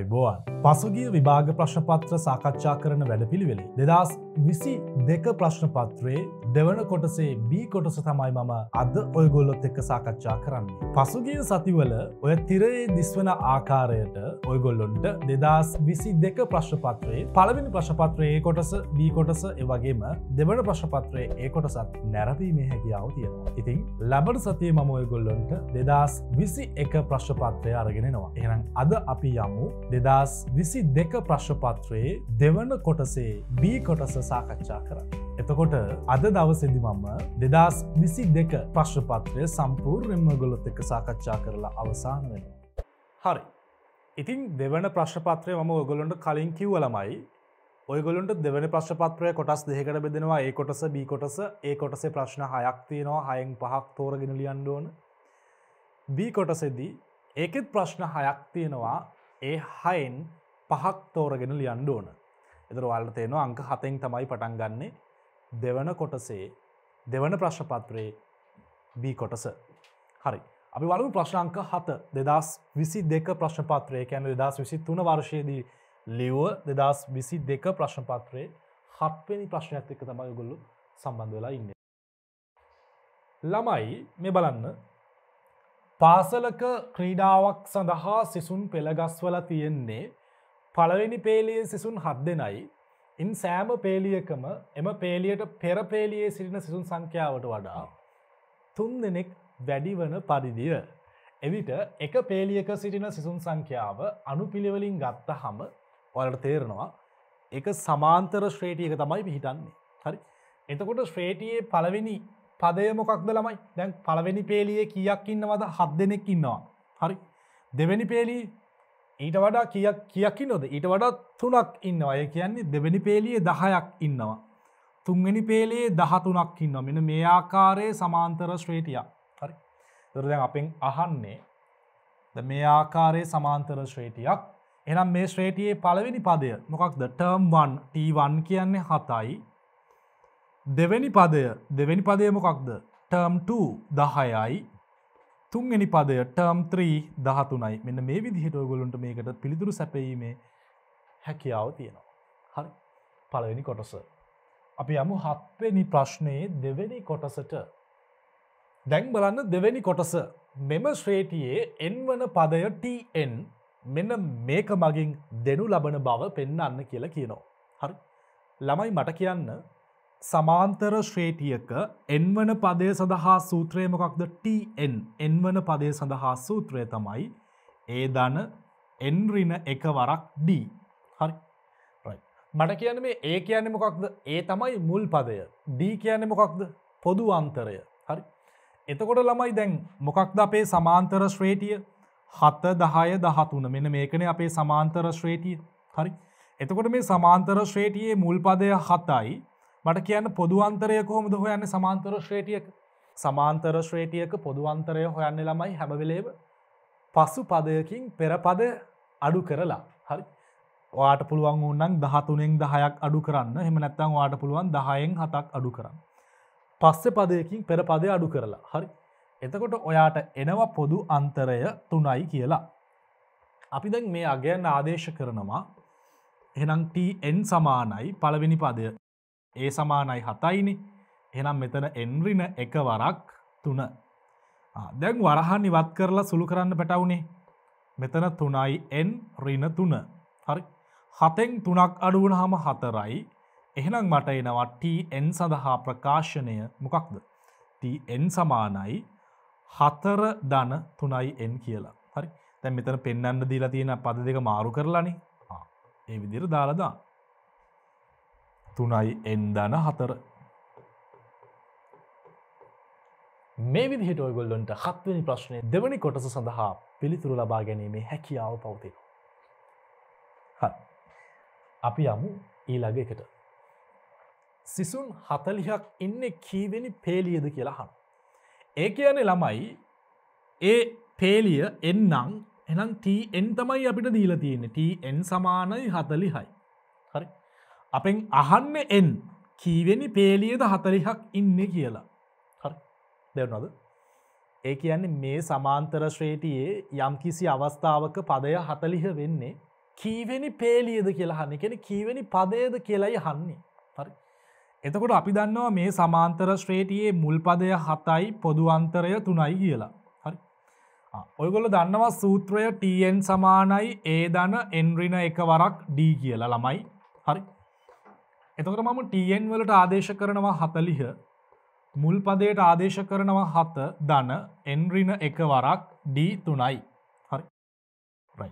අයිබෝවන්. පසුගිය විභාග ප්‍රශ්නපත්‍ර සාකච්ඡා කරන වැඩපිළිවෙලි දෙදස් විසි දෙක ප්‍රශ්න පත්‍රයේ දෙවන කොටසේ බී කොටස තමයි මම අද ඔයගොල්ලොත් එක්ක සාකච්ඡා කරන්නේ. පසුගිය සතිවල ඔය තිරයේ දිස්වන ආකාරයට ඔයගොල්ලොන්ට දෙදස් විසි දෙක ප්‍රශ්පත්‍රයේ පළවෙනි ප්‍රශ්පත්‍රයේ කොටස බී කොටස එවගේම දෙවන ප්‍රශ්පත්‍රයේ ඒ කොටසත් නැරපීම හැකියාව තියෙනවා. ඉතින් ලබට සතිය මම ඔයගොල්ලොන්ට දෙදස් විසි එක ප්‍රශ්පත්‍රය අරගෙනනවා. එහනම් අද අපි යමු දෙදස් විසි දෙක ප්‍රශ්පත්‍රයේ දෙවන කොටසේ බී කොටස සාකච්ඡා කරන්න. එතකොට අද දවසදි මම දෙදස් විසි දෙක ප්‍රශ්පත්‍රය සම්පූර්යෙන්ම ගොලොත් එක සාකච්ඡා කරලා අවසාන වෙන. හරි. ඉතින් දෙවන ප්‍රශ්පත්‍රය මම ඔගොලොන්ට කලින් කිව්වලමයි ඔයගොලොන්ට දෙවන ප්‍රශ්පත්‍රය කොටස් දෙකට බෙදෙනවා ඒ කොටස බී කොටස ඒ කොටසේ ප්‍රශ්න හයක් තියෙනවා හයෙන් පහක් තෝරගෙන ලියන්න ඕන. බී කොටසෙදී ඒකෙත් ප්‍රශ්න හයක් තියෙනවා ඒ හයෙන් පහක් තෝරගෙන ලියන්න ඕන. එතර වාලට තේනවා අංක හතෙන් තමයි පටන් ගන්නේ දෙවන කොටසේ දෙවන ප්‍රශ්නපත්‍රයේ B කොටස. හරි අපි වලු ප්‍රශ්නංක හත දෙදස් විසි දෙක ප්‍රශ්නපත්‍රය කැන දෙදස් විසි තුන වර්ශයේදී ලිව දෙදස් විසි දෙක ප්‍රශ්නපත්‍රයේ හත්වෙනි ප්‍රශ්නයක් එක තමයි ගොල්ලු සම්බන්ධ වෙලා ඉන්න. ළමයි මේ බලන්න පාසලක ක්‍රීඩාවක් සඳහා සිසුන් පෙළගස්වල තියෙන්නේ පළවෙනි පේලියේ සිසුන් හත් දෙනයි. ඉන් සෑම පේලියකම එම පේලියට පෙරපේලියේ සිටින සිසුන් සංඛ්‍යාවට වඩා. තුන් දෙනෙක් වැඩිවන පරිදිය. එවිට එක පේලියක සිටින සිසුන් සංඛ්‍යාව අනුපිළිවලින් ගත්ත හම ඔලට තේරෙනවා එක සමාන්තර ශ්‍රේටියක තමයි පිහිටන්නේ. හරි. එතකොට ශ්‍රේටියයේ පළවෙනි පදයමොකක්ද ළමයි දැන් පළවෙනි පේලියේ කියක් ඉන්නවද හත් දෙනෙක් ඉන්නවා. හරි. දෙවැනි පේලී ඊට වඩා කියක් කියකි නොද ඊට වඩා තුනක් ඉන්න අය කියන්නේ දෙවැනි පේලියේ දහයක් ඉන්නවා. තුන්වෙනි පේලේ දහතුනක් ඉන්න මෙන මේ ආකාරයේ සමාන්තර ශ්‍රේටිය හරි දරදැන් අපෙන් අහන්නේ ද මේ ආකාරයේ සමාන්තර ශ්‍රේටියක් එනම් මේ ශ්‍රේටියයේ පලවෙනි පදය මොකක්ද ටර්ම්1 T1 කියන්නේ හතයි දෙවැනි පදය දෙවැනි පදය මොකක්ද ටර්ම්2 දහයයි තුන්ගනි පදය ටර්ම් 3 දහතුනයි මෙන්න මේ විදිහට ඔගොලුන්ට මේකට පිළිතුරු සැපීමේ හැකියාව තියෙනවා. හරි පලවෙනි කොටස. අපි යමු හත්වෙනි ප්‍රශ්නයේ දෙවැනි කොටසට දැන් බලන්න දෙවැනි කොටස මෙම ශ්‍රේටියයේ එන්වන පදය TN මෙන්න මේක මගින් දෙනු ලබන බව පෙන්න්න කියලා කියනවා. හරි ළමයි මට කියන්න සමාන්තර ශ්‍රේටියක එන්වන පදය සඳහා සූත්‍රයමකක්ද TN එන්වන පදය සඳහා සූත්‍රය තමයි ඒ දන එන්රින එක වරක් D හරි මට කියන මේ ඒ කියන්නේ මොකක්ද ඒ තමයි මුල් පදය D කියන මොකක්ද පොදු අන්තරය හරි එතකොට ළමයි දැන් මොකක්ද අපේ සමාන්තර ශ්‍රේටිය හත දහය දහතුන මෙන මේකන අපේ සමාන්තර ශ්‍රේටිය හරි එතකොට මේ සමාන්තර ශ්‍රේටියයේ මුල්පදය හතයි මට කියන්න පොදුවන්තරය කොහොමද හොයන්න සමාන්තර ශ්‍රේටියක සමාන්තර ශ්‍රේටියක පොදුවන්තරය හොයන්න ළමයි හැමවෙලේම පසු පදයකින් පෙරපද අඩු කරලා හරි වාට පුළුවන් ඕන්නන් දහතුනෙන් දහයක් අඩු කරන්න හෙම නැත්තං වාට පුළුවන් දහයෙන් හතක් අඩු කරන්න. පස්සෙ පදයකින් පෙරපදය අඩු කරලා හරි එතකොට ඔයාට එනවා පොදු අන්තරය තුනයි කියලා. අපි දැන් මේ අගයන් ආදේශ කරනවා එනම් TN සමානයි පළවෙනි පදය ඒ සමානයි හතයිනි එනම් මෙතන එන්රින එක වරක් තුන. දැන් වරහන් ඉවත් කරලා සුළු කරන්න පැටවුණේ. මෙතන තුනයි එන් රින තුන. හරි හතෙන් තුනක් අඩුවන හම හතරයි එහෙනම් මට එනවා TN සඳහා ප්‍රකාශනය මොකක්ද. TN සමානයි හතර දන තුනයි එන් කියලා. හරි තැන් මෙතන පෙන්න්න දීලා තියෙන පද දෙක මාරු කරලනේ ඒ විදිර දාලදා. තුනයි එන්දන හතර මේ විදිහට ඔයගොල්ලොන්ට හත්වනි ප්‍රශ්නය දෙවනි කොටස සඳහා පිළිතුරු ලබා ගැනීමේ හැකියාව පවතින. අපි යමු ඊළඟ එකට. සිසුන් හතලිහක් ඉන්න කීවෙනි පේලියද කියලා හන්. ඒ කියන්නේ ළමයි ඒ පේලිය එන්නම් එනම් ටන් තමයි අපිට දීලා තියෙන්නේ ටන් සමානයි හතලිහයි. අපෙන් අහන්න එන් කීවෙනි පේලියද හතරිහක් ඉන්න කියලා හරි දෙවනද ඒ කියන්නේ මේ සමාන්තර ශ්‍රේටියයේ යම්කිසි අවස්ථාවක පදය හතලිහ වෙන්නේ කීවෙනි පේලියද කියලා හන්න කෙන කීවෙනි පදයද කියලයි හන්නේ හරි එතකොට අපි දන්නවා මේ සමාන්තර ශ්‍රේටියයේ මුල් පදය හතයි පොදු අන්තරය තුනයි කියලා ඔයගොල දන්නවා සූත්‍රය ටන් සමානයි ඒ දන එන්රින එක වරක් ඩී කියලා ළමයි හරි එතකට මම ටන් වලට ආදේශ කරනවා හතලිහ මුල් පදයට ආදේශ කරනවා හත දන එන්රින එක වරක් ඩී තුනයි හරි රයි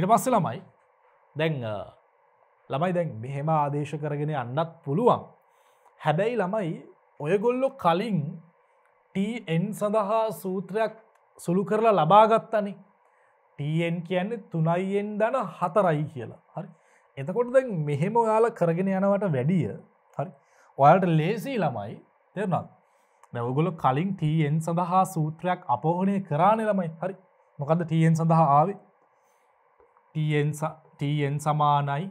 ඉට පස්ස ළමයි දැන් ළමයි දැන් මෙහෙම ආදේශ කරගෙන අන්නත් පුළුවන් හැබැයි ළමයි ඔයගොල්ලො කලින් ටන් සඳහා සූත්‍රයක් සුළු කරලා ලබාගත්තනේ ටන් කියන්නේ තුනයිෙන් දන හතරයි කියලා හරි එතකොට දැන් මෙහෙම ඔයාල කරගෙන යනවට වැඩිය හරි ඔයාට ලේසි ළමයි තෙරනත් නැවගොල කලින් ටීයෙන් සඳහා සූත්‍රයක් අපෝහනය කරාන ළමයි හරි මොකද ටීයෙන් සඳහා ආවේ ටීයෙන් සමානයි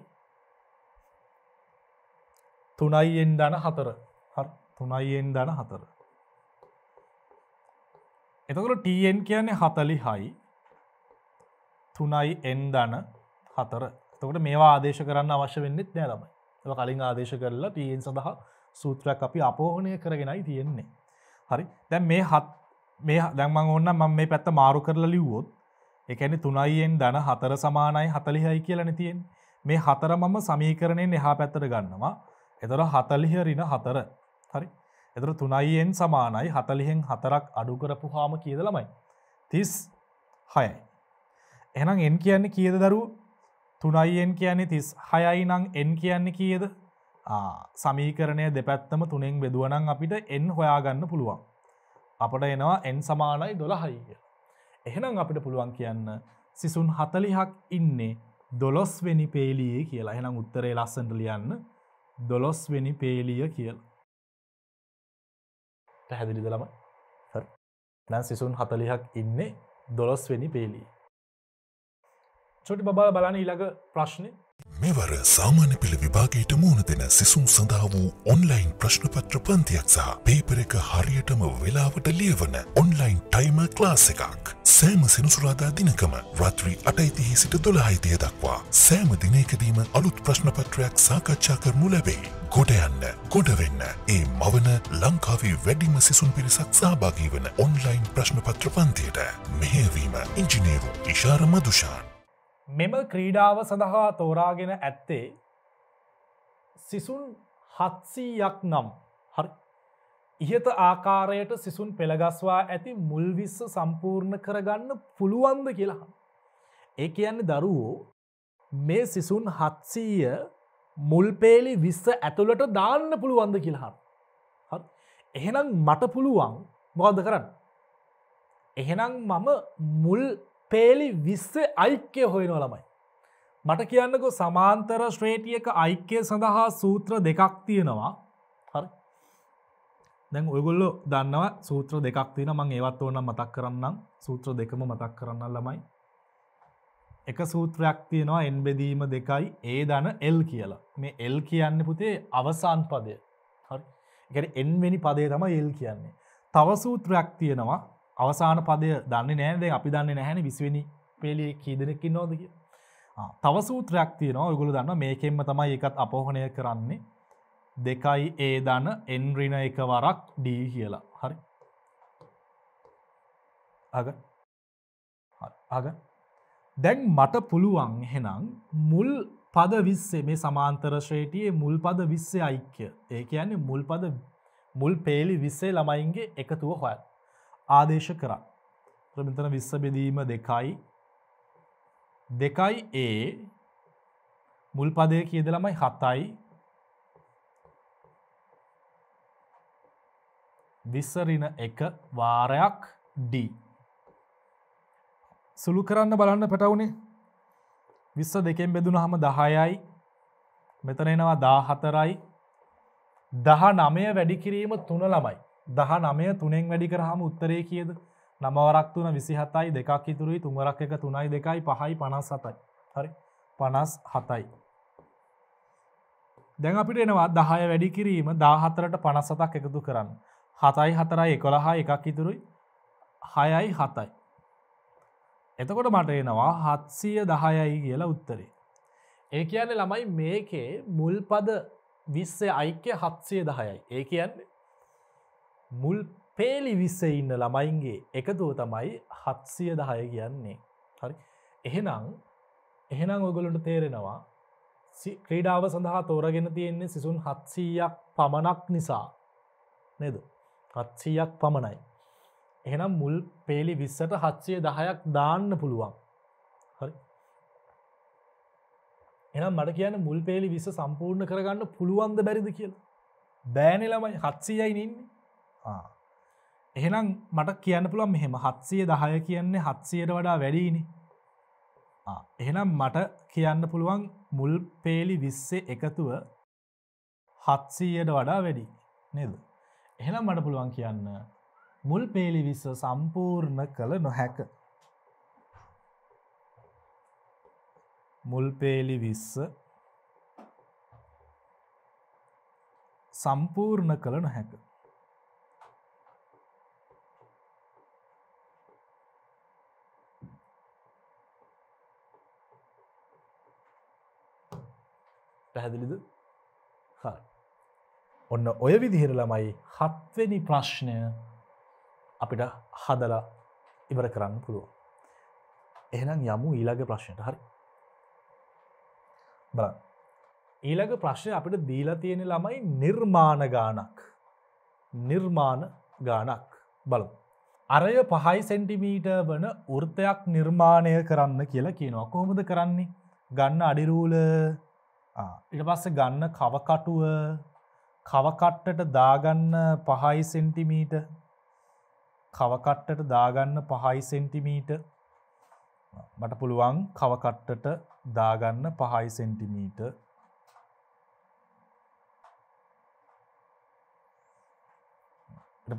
තුනයිෙන් දන හතර හරි තුනයිෙන් දන හතර එතකොට ටීයෙන් කියන්නේ හතලි හයි තුනයි එන් දන හතර තකට මේවා ආදේශ කරන්න අවශ්‍ය වෙන්නෙත් නෑ තමයි එ කලින් ආදේශ කරලා තියෙන් සඳහා සූත්‍රයක් අපි අපෝහනය කරගෙනයි තියෙන්නේ හරි දැන් මේ හත් මේ දැන්මං ඔන්න මං මේ පැත්ත මාරු කරලා ලිව්වොත් එකනි තුනයියෙන් දන හතර සමානයි හතලිහයි කියලන තියෙන් මේ හතර මම සමීකරණයෙන් එහා පැත්තර ගන්නවා එතර හතලිහරින හතර හරි එතර තුනයියෙන් සමානයි හතලිහෙන් හතරක් අඩු කරපු හාම කියද ළමයි තිස් හයයි එනම් එන් කියන්නේ කියද දරුව තුනයියෙන් කියන්නේ තිස් හයයි නං එන් කියන්නේ කියද සමීකරණය දෙපැත්තම තුනෙන් බෙදුවනං අපිට එන් හොයාගන්න පුළුවන්. අපට එනවා එන් සමානයි දොළ හයිය. එහෙනම් අපිට පුළුවන් කියන්න සිසුන් හතලිහක් ඉන්නේ දොළොස්වෙනි පේලියේ කියලා එහෙනම් උත්තරේ ලස්සට ලියන්න දොළොස්වෙනි පේලිය කියල. පැහැදිලිද ළමයි. දැන් සිසුන් හතලිහක් ඉන්නේ දොළොස්වෙනි පේලිය. චොටි බාල බලන ඊළඟ ප්‍රශ්නය මෙවර සාමාන්‍ය පෙළ විභාගයට මුණ දෙන සිසුම් සඳහා වූ ඔන්ලයින් ප්‍රශ්නපත්‍ර පන්තියක් සහ පේපර එක හරියටම වෙලාවට ලියවන ඔන්ලයින් ටයිම ක්ලාස් එකක්. සෑම සෙනසුරාදා දිනකම රාත්‍රී අටයිතිහි සිට දොළහයිතිය දක්වා සෑම දිනයකදීම අලුත් ප්‍රශ්නපත්‍රයක් සාකච්ඡා කරනු ලැබේ. ගොඩ යන්න ගොඩවෙන්න ඒ මවන ලංකාවේ වැඩිම සිසුන් පිරිසක් සහභාගී වන ඔන්ලයින් ප්‍රශ්නපත්‍ර පන්තියට මෙහවීම ඉංජිනේරු ඉශාර මදුෂාන්. මෙම ක්‍රීඩාව සඳහා තෝරාගෙන ඇත්තේ සිසුන් හත්සීයක් නම් හරි ඉහත ආකාරයට සිසුන් පෙළගස්වා ඇති මුල්විස්ස සම්පූර්ණ කරගන්න පුළුවන්ද කියලා. ඒ කියන්නේ දරුවෝ මේ සිසුන් හත්සීය මුල්පේලි විස්ස ඇතුළට දාන්න පුළුවන්ද කියලහන්. එහෙනම් මට පුළුවන් මොකද කරන්න. එහෙනම් මම මුල් පේලි විස්ස අයික්‍ය හොයෙනවා ළමයි. මට කියන්නක සමාන්තර ශ්‍රේටියක අයික්‍යය සඳහා සූත්‍ර දෙකක් තියෙනවා හරි දැන් ඔයගොල්ලො දන්නවා සූත්‍ර දෙකක් තියෙන මං ඒවත් ඕන මතක් කරන්නම් සූත්‍ර දෙකම මතක් කරන්න ළමයි එක සූත්‍රයක් තියෙනවා එන්බෙදීම දෙකයි ඒ දන එල් කියලා මේ එල් කියන්න පුතේ අවසාන් පදය හරි එන්වෙනි පදේ තම එල් කියන්නේ තව සූත්‍රයක් තියෙනවා අවසාන පදය දන්න නෑද අපි දන්න නැහැන විස්වෙනි පෙලිය කීදනෙකින් නෝදක තව සූත්‍රයක් තියන ඔගුල දන්න මේකෙන්ම තමයි එකත් අපෝහනය කරන්නේ දෙකයි ඒ දන එන්රින එක වරක් ඩී කියලා හරි අග අග දැන් මට පුළුවන් හෙනම් මුල් පද විස්සේ මේ සමාන්තර ශ්‍රේටියයේ මුල් පද විස්සේ අයික්‍ය ඒ කියන්නේ මුල් පද මුල් පේලි විස්සේ ළමයින්ගේ එකතුව හොයත් ආදේශ කරා. මෙතන විස්ස බෙදීම දෙකයි දෙකයි ඒ මුල් පදය කියදලමයි හතයි විස්සරින එක වාරයක් D සුළු කරන්න බලන්න පැටවුණේ විස්ස දෙකෙන් බෙදුණ හම දහයයි මෙතන එනවා දා හතරයි දහ නමය වැඩිකිරීම තුන ළමයි දහ නමය තුනෙන් වැඩි කරහම උත්තරේ කියද නමවරක් තුන විසිහතයි දෙකක් ඉතුරුයි තුමරක් එක තුනයි දෙකයි පහයි පනස් සතයි හරි පනස් හතයි. දැන් අපිට එනවා දහය වැඩි කිරීම දාහතරට පනස්සතක් එකතු කරන්න. හතයි හතරයි එකොළහා එකක් ඉතුරුයි හයයි හතයි. එතකොට මට එනවා හත්සිය දහයයි කියලා උත්තරේ. ඒ කියන්නේ ළමයි මේකේ මුල්පද විස්සේ අයික්‍ය හත්සිය දහයයි. ඒ කියන්නේ මුල් පේලි විස්ස ඉන්න ළමයින්ගේ එකතුව තමයි හත්සිය දහය කියන්නේ හරි එහෙනම් එහෙනම් ඔගොලට තේරෙනවා ක්‍රීඩාව සඳහා තෝරගෙන තියෙන්නේ සිසුන් හත්සීයක් පමණක් නිසා නේද හත්සීයක් පමණයි එහෙනම් මුල් පේලි විස්සට හත්සිය දහයක් දාන්න පුළුවන් හරි එනම් මට කියන මුල් පේලි විස්ස සම්පූර්ණ කරගන්න පුළුවන්ද බැරිද කියලා බෑනෙ ළමයි හත්සියයි නින්නේ එහෙනම් මට කියන්න පුළන් මෙහෙම හත්සිය දහය කියන්නේ හත්සියට වඩා වැඩීනි එහෙනම් මට කියන්න පුළුවන් මුල් පේලි විස්සේ එකතුව හත්සීයට වඩා වැඩි නේද. එහෙනම් මට පුළුවන් කියන්න මුල් පේලි විස්ස සම්පූර්ණ කළ නොහැක. මුල් පේලි විස්ස සම්පූර්ණ කළ නොහැක. පැහැදිලිද හරි ඔන්න ඔය විදිහර ළමයි හත්වෙනි ප්‍රශ්නය අපිට හදලා ඉවර කරන්න පුළුව එහෙනම් යමු ඊළඟ ප්‍රශ්නයට හරි බල ඊළඟ ප්‍රශ්නය අපිට දීලා තියෙන ළමයි නිර්මාණ ගානක් නිර්මාණ ගානක් බලු අරය පහයි සෙන්ටිමීට වන වෘතයක් නිර්මාණය කරන්න කියලා කියනවා කොහොමද කරන්නේ ගන්න අඩිරූල ඉට පස්ස ගන්න කවකටුව කවකට්ටට දාගන්න පහයි සෙන්ටිමීට කවකට්ටට දාගන්න පහයි සෙන්ටිමීට මට පුළුවන් කවකට්ටට දාගන්න පහයි සෙන්ටිමීට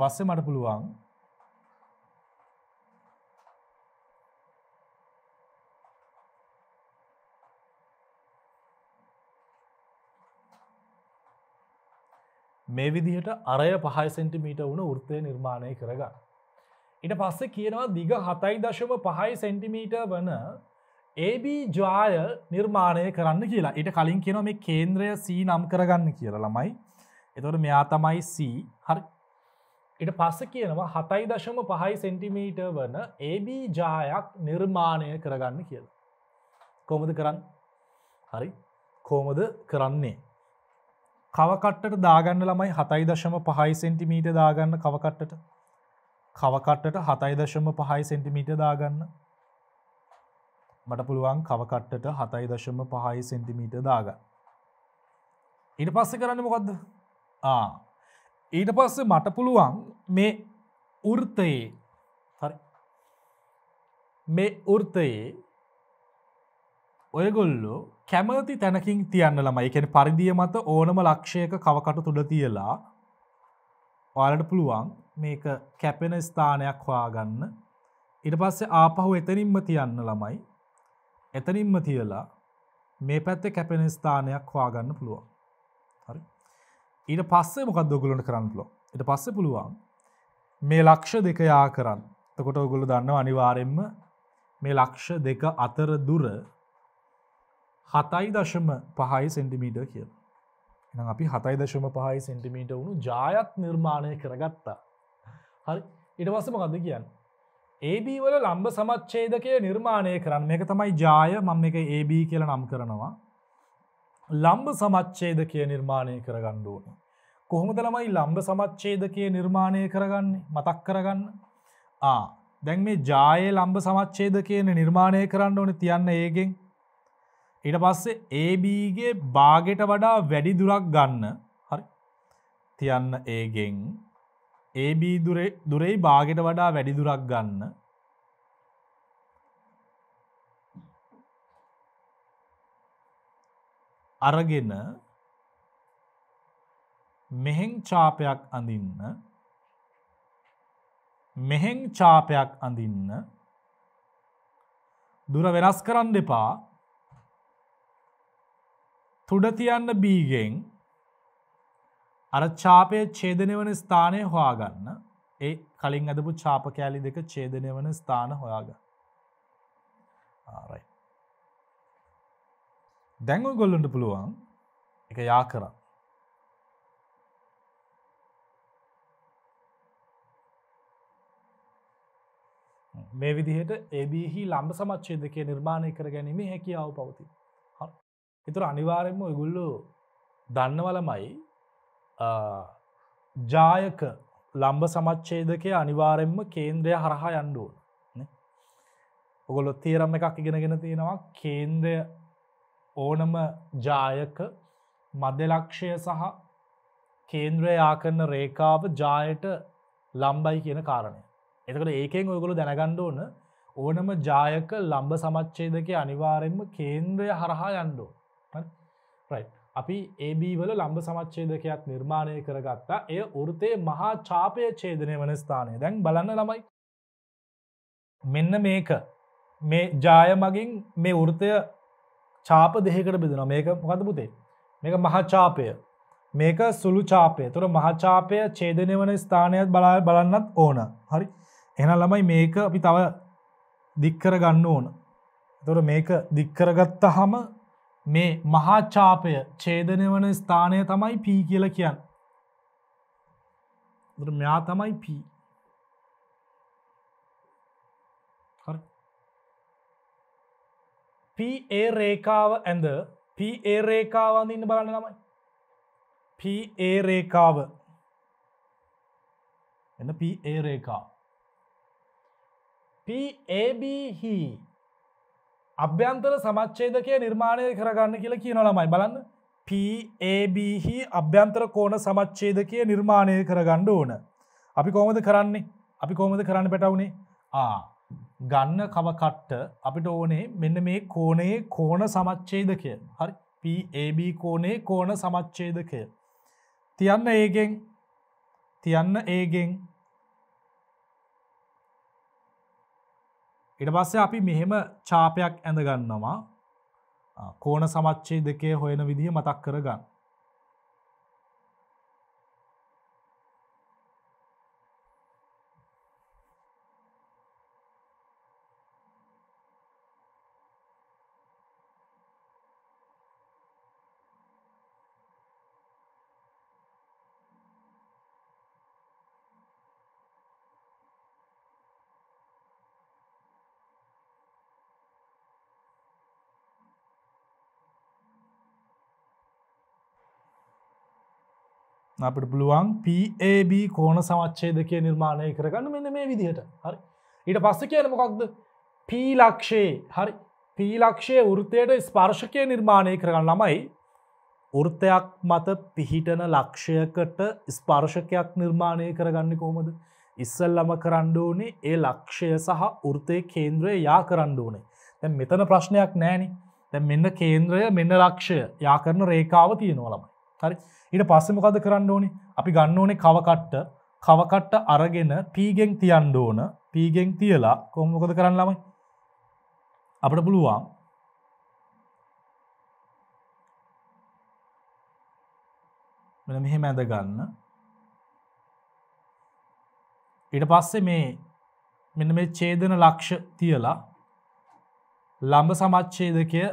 පස්සේ මට පුළුවන් මේ විදිහට අරය පහයි සෙන්ටිමීට වුණ ෘත්තය නිර්මාණය කරගන්න. ඉට පස්සේ කියනවා දිග හතයි දශම පහයි සෙන්ටිමීට වන AB ජාය නිර්මාණය කරන්න කියලා ඉට කලින් කියන මේ කේන්ද්‍රය සී නම් කරගන්න කියලා ළමයි එතොට මෙයා තමයි C හරි ඉට පස්ස කියනවා හතයි දශම පහයි සෙන්ටිමීට වන AB ජායක් නිර්මාණය කරගන්න කියලා. කොමද කරන්න හරි කෝමද කරන්නේ කවකට්ටට දාගන්න ළමයි හතයි දශම පහයි සෙන්ටිමීට දාගන්න කවකට්ටට කවකට්ටට හතයි දශම පහයි සෙන්ටිමීට දාගන්න මට පුළුවන් කවකට්ටට හතයි දශම පහයි සෙන්ටිමීට දාග ඊට පස්ස කරන්න මොකක්ද ඊට පස්ස මට පුළුවන් මේ උර්තයේ හරි මේ උර්තයේ ඔයගොල්ලෝ කැමති තැනකින් තියන්න ළමයි එකන පරිදිිය මත ඕනම ලක්ෂයක කවකට තුළ තියලා ඔයාලට පුළුවන් මේක කැපෙන ස්ථානයක් හොයාගන්න ඉට පස්සේ ආපහු එතනින්ම තියන්න ළමයි එතනින්ම තියලා මේ පැත්තේ කැපෙන ස්ථානයක් හවාගන්න පුළුවන් හරි ඊට පස්සේ මොකක් දොගුලට කරන්න පුලො ඉට පස්ස පුළුවන් මේ ලක්ෂ දෙක යා කරන්න තකොට ඔගුල දන්න අනිවාරෙන්ම මේ ලක්ෂ දෙක අතර දුර හතයි දශම පහයි සෙන්ටිමීට කිය එ අපි හතයි දශම පහයි සෙන්ටිමීට වුණු ජායත් නිර්මාණය කරගත්තා හරි ඉට පස්සම කද කියන්න AB වල ලම්බ සමච්චේදකය නිර්මාණය කරන්න එක තමයි ජාය මම එක AB කියල නම් කරනවා ලම්බ සමච්චේදකය නිර්මාණය කරගන්න ඕන කොහොමද ළමයි ලම්බ සමච්චේදකය නිර්මාණය කරගන්නේ මතක් කරගන්න ආ දැන් මේ ජාය ලම්බ සමච්චේද කියන නිර්මාණය කරන්න ඕන තියන්න ඒගෙන් ඊට පස්සේ ඒබගේ බාගෙට වඩා වැඩි දුරක් ගන්න හරි තියන්න ඒගෙන් ඒB දුරෙයි බාගෙට වඩා වැඩි දුරක් ගන්න අරගෙන මෙහෙන් චාපයක් අඳන්න මෙහෙන් චාපයක් අඳන්න දුර වෙනස් කරන්න දෙපා තුඩ තියන්න බීගෙන් අර චාපය චේදනය වන ස්ථානය හොයාගන්න ඒ කලින් ඇදපු චාප කෑලි දෙක චේදනය වන ස්ථාන හොයාග ආරයි දැංගු ගොල්ලට පුළුවන් එක යා කරන්න මේ විදිහට ඒබිහි ලම්බ සමච්චේදකය නිර්මාණය කර ගැනීම හැකියාව පවතිී එතුර අනිවාරෙන්ම ඔයගුල්ලු දන්නවලමයි ජායක ලම්බ සමච්චේදකය අනිවාරෙන්ම කේන්ද්‍රය හරහා යන්ඩුවන් ඔගොලො තේරම් එකක් ඉගෙනගෙන තියෙනවා කේන්ද්‍රය ඕනම ජායක මධ්‍යලක්ෂය සහ කේන්ද්‍රය යාකරන රේකාව ජායට ලම්බයි කියන කාරණය. එතකට ඒකෙන් ඔයගොලු දැනගණ්ඩ ඕන ඕනම ජායක ලම්බ සමච්චේදක අනිවාරෙන්ම කේන්ද්‍රය හරහා යන්ඩෝ අපි ඒබීවල ලම්බ සමච්චේදකයක් නිර්මාණය කරගත්තා එය ෘතේ මහා චාපය චේදනය වන ස්ථානය දැන් බලන්න ළමයි මෙන්න මේක මේ ජාය මගින් මේ ෘතය චාප දෙහකට බෙදෙන මේක මොකදපුතේ මේක මහචාපය මේක සුළු චාපය තුර මහචාපය චේදනය වන ස්ථානයක් බලා බලන්නත් ඕන හරි එන ළමයි මේක අපි තව දික්කර ගන්න ඕන තොර මේක දික්කරගත්තා හම මේ මහාචාපය ඡේදනය වන ස්ථානය තමයි පී කියල කියන්න. මෙයා තමයි පී. පඒ රේකාව ඇඳ පඒ රේකාවන්ද ඉන්න බලන්න ළමයි. පඒ රේකාව එන්න පඒ රේකා. පඒබිහි අභ්‍යන්තර සමච්චේදකය නිර්මාණය කරගන්න කියලා කියනොළමයි බලන්න පABහි අභ්‍යන්තර කෝන සමච්චේදකය නිර්මාණය කරගණ්ඩ ඕන. අපි කොමද කරන්නේ අපි කොමද කරන්න පැටවුණේ ආ ගන්න කවකට්ට අපිට ඕනේ මෙන්න මේ කෝනයේ කෝන සමච්චේදකය හරි PAB කෝනේ කෝන සමච්චේදකය. තියන්න ඒගෙන් තියන්න ඒගෙන් ඉට පස්සේ අපි මෙහෙම චාපයක් ඇඳගන්නවා කෝන සමච්චේ දෙකේ හොයන විදිහ මතක් කරගන්න අපට පුළුවන් PAB කෝන සමච්චේදක නිර්මාණය කරගන්න මෙන්න මේ විදිහට හරි ඊට පස්ස කියන මොකක්ද පීලක්ෂයේ හරි පීලක්ෂයේ වෘත්තයට ස්පර්ශකය නිර්මාණය කරගන්න ළමයි වෘත්තයක් මත පිහිටන ලක්ෂයකට ස්පර්ශකයක් නිර්මාණය කරගන්න කොහොමද ඉස්සල්ලම කරණ්ඩෝනේ ඒ ලක්ෂය සහ ෘතය කේන්ද්‍රය යා කරණ්ඩෝනේ තැ මෙතන ප්‍රශ්නයක් නෑනි තැ මෙන්න කේන්ද්‍රය මෙන්න ලක්ෂය යා කරන රේකාව තියෙනවලමයි හරි ඊට පස්සෙමකද කරන්න ඕනේ අපි ගන්න ඕනේ කවකට්ට කවකට්ට අරගෙන පීගෙන් තියන්ඩ ඕන පීගෙන් තියලා කොම්මොකද කරන්න ළමයි අපට පුළුවන් මෙ මෙහෙ මැද ගන්න ඊට පස්සේ මේ මෙන්න මේ චේදන ලක්ෂ තියලා ලම්බ සමච්චේදකය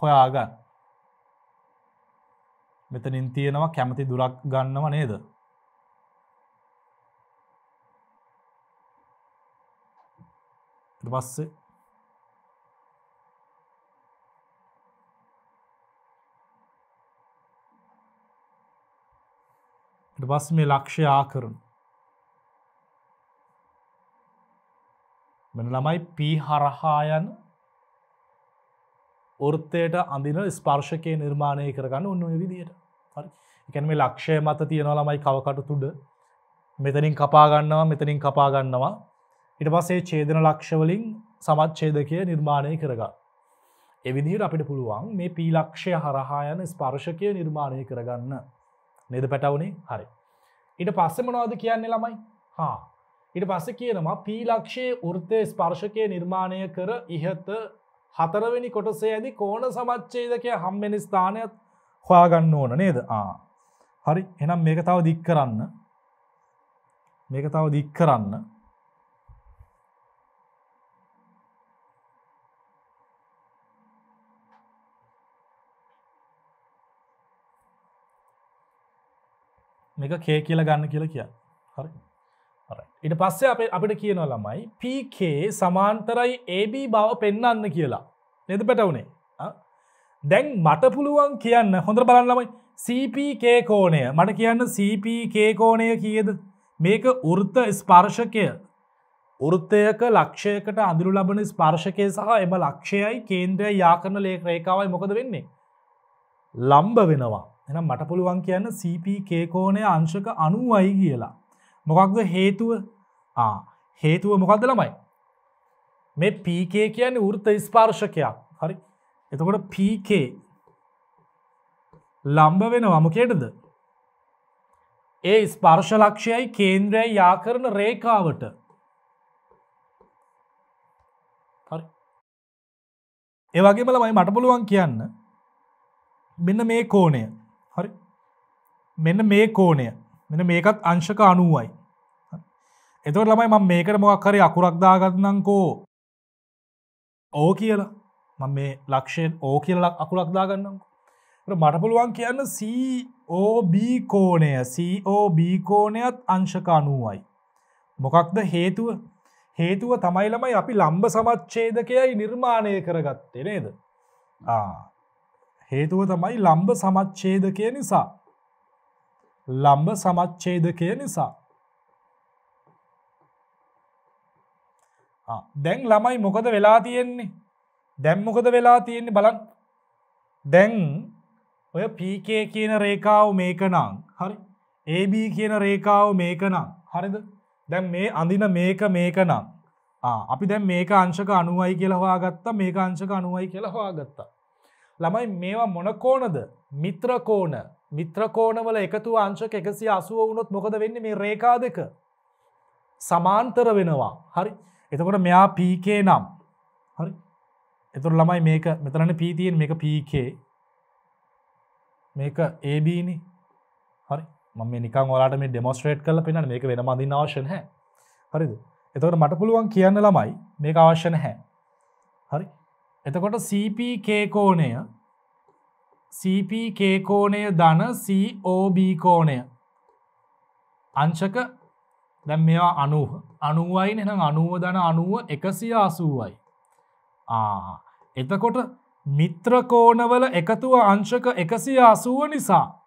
හොයාගන්න මෙතනින් තියෙනවා කැමති දුරක් ගන්නව නේද පස්සේ පස් මේ ලක්ෂය ආකරනු මෙන ළමයි පී හරහායන් ෘත්තයට අඳින ස්පර්ශකය නිර්මාණය කරගන්න උන්නව විදියට හරි එකන් මේ ලක්ෂය මත තියෙනවා ළමයි කවකටු තුඩ මෙතනින් කපාගන්නවා මෙතනින් කපාගන්නවා ඉට පස්සේ චේදන ලක්ෂවලින් සමච්චේදකය නිර්මාණය කරග එවිදිර අපිට පුළුවන් මේ පීලක්ෂය හරහායන ස්පර්ශකය නිර්මාණය කරගන්න නෙද පැටවුණේ හරි ඉට පස්සෙ මනවාද කියන්නේ ළමයි හා ඉට පස්ස කියනවා පීලක්ෂයේ ෘර්තය ස්පර්ශකය නිර්මාණය කර ඉහත හතරවෙනි කොටසේ ඇදි කෝන සමච්චේදකය හම්මෙන ස්ථානයක් හොයාගන්න ඕන නේද ආ හරි එනම් මේක තව දික් කරන්න මේක තව දික් කරන්න මේක කේ කියලා ගන්න කියලා කිය හරි ඉට පස්සේ අප අපිට කියනවා ළමයි PK සමාන්තරයි AB බව පෙන්න්න කියලා නෙද පැටවුනේ දැන් මට පුළුවන් කියන්න හොඳ බලන්නමයි CPK කෝණය මට කියන්න CPK කෝණය කියද මේක ෘත්ත ස්පර්ශකය ෘත්තයක ලක්ෂයකට අඳුරු ලබන ස්පර්ශකය සහ එම ලක්ෂයයි කේන්ද්‍රය යාකරන ලේ රේකාවයි මොකද වෙන්නේ. ලම්බ වෙනවා එනම් මට පුළුවන් කියන්න CPK කෝණය අංශක අනුවයි කියලා. මොකක්ද හේතුව හේතුව මොකක්ද ළමයි. මේ පීකේ කියන්නේ ෘර්ත ස්පාර්ශකයක් හරි එතකොට පK ලම්බ වෙන වමකේටද ඒ ස්පර්ශලක්ෂයයි කේන්ද්‍රය යා කරන රේකාවට ඒවගේ බලමයි මට පුළුවන් කියන්න මෙන්න මේ කෝනය හරි මෙන්න මේ කෝනය මෙන මේකත් අංශක අනුවයි එතවට ළමයි ම මේකට මොක්කරේ අකුරක්දාගත්නංකෝ ඕ කියලා ම මේ ලක්ෂයෙන් ඕ කියල අකුලක් දාගන්නකු මට පුළුවන් කියන්න COB කෝණය COB කෝණයත් අංශකානුවයි. මොකක්ද හේතුව හේතුව තමයි ළමයි අපි ලම්බ සමච්චේදකයයි නිර්මාණය කරගත්තේ නේද. හේතුව තමයි ලම්බ සමච්චේදකය නිසා. ලම්බ සමච්චේදකය නිසා. දැන් ළමයි මොකද වෙලා තියෙන්නේ දැම්මොකද වෙලා තියෙන්නේ බලන් දැන් ඔය පීකේ කියන රේකාව මේකනං හරි AB කියන රේකාව මේකනම් හරිද දැන් මේ අඳින මේක මේකනම් අපි දැන් මේක අංශක අනුවයි කියලවා ගත්තා මේක අංශක අනුවයි කියලවා ගත්තා ළමයි මේවා මොනකෝනද මිත්‍රකෝන මිත්‍රකෝනවල එකතු අංශක එකසි අසුව වුණොත් මොකද වෙන්න මේ රේකා දෙක සමාන්තර වෙනවා හරි එතකොට මෙයා පීකේ නම් හරි එතුර ළමයි මේක මෙතරන පීතියෙන් මේක පීකේ මේක ඒබීනි හරි මම නික ොලාට මේ ඩෙමොස්ට්‍රේට් කල පෙන මේක වෙන මඳින් අවශ්‍යන හැ හරිද එතකට මට පුළුවන් කියන්න ළමයි මේක අවශ්‍යන හැ හරි එතකොට CPකෝනය CPකෝනය දන COBකෝනය අංශක දැම් මෙවා අනුව අනුවයි එනම් අනුව දන අනුව එකසිය අසුවයි එතකොට මිත්‍රකෝනවල එකතුව අංශක එකසිය අසුව නිසා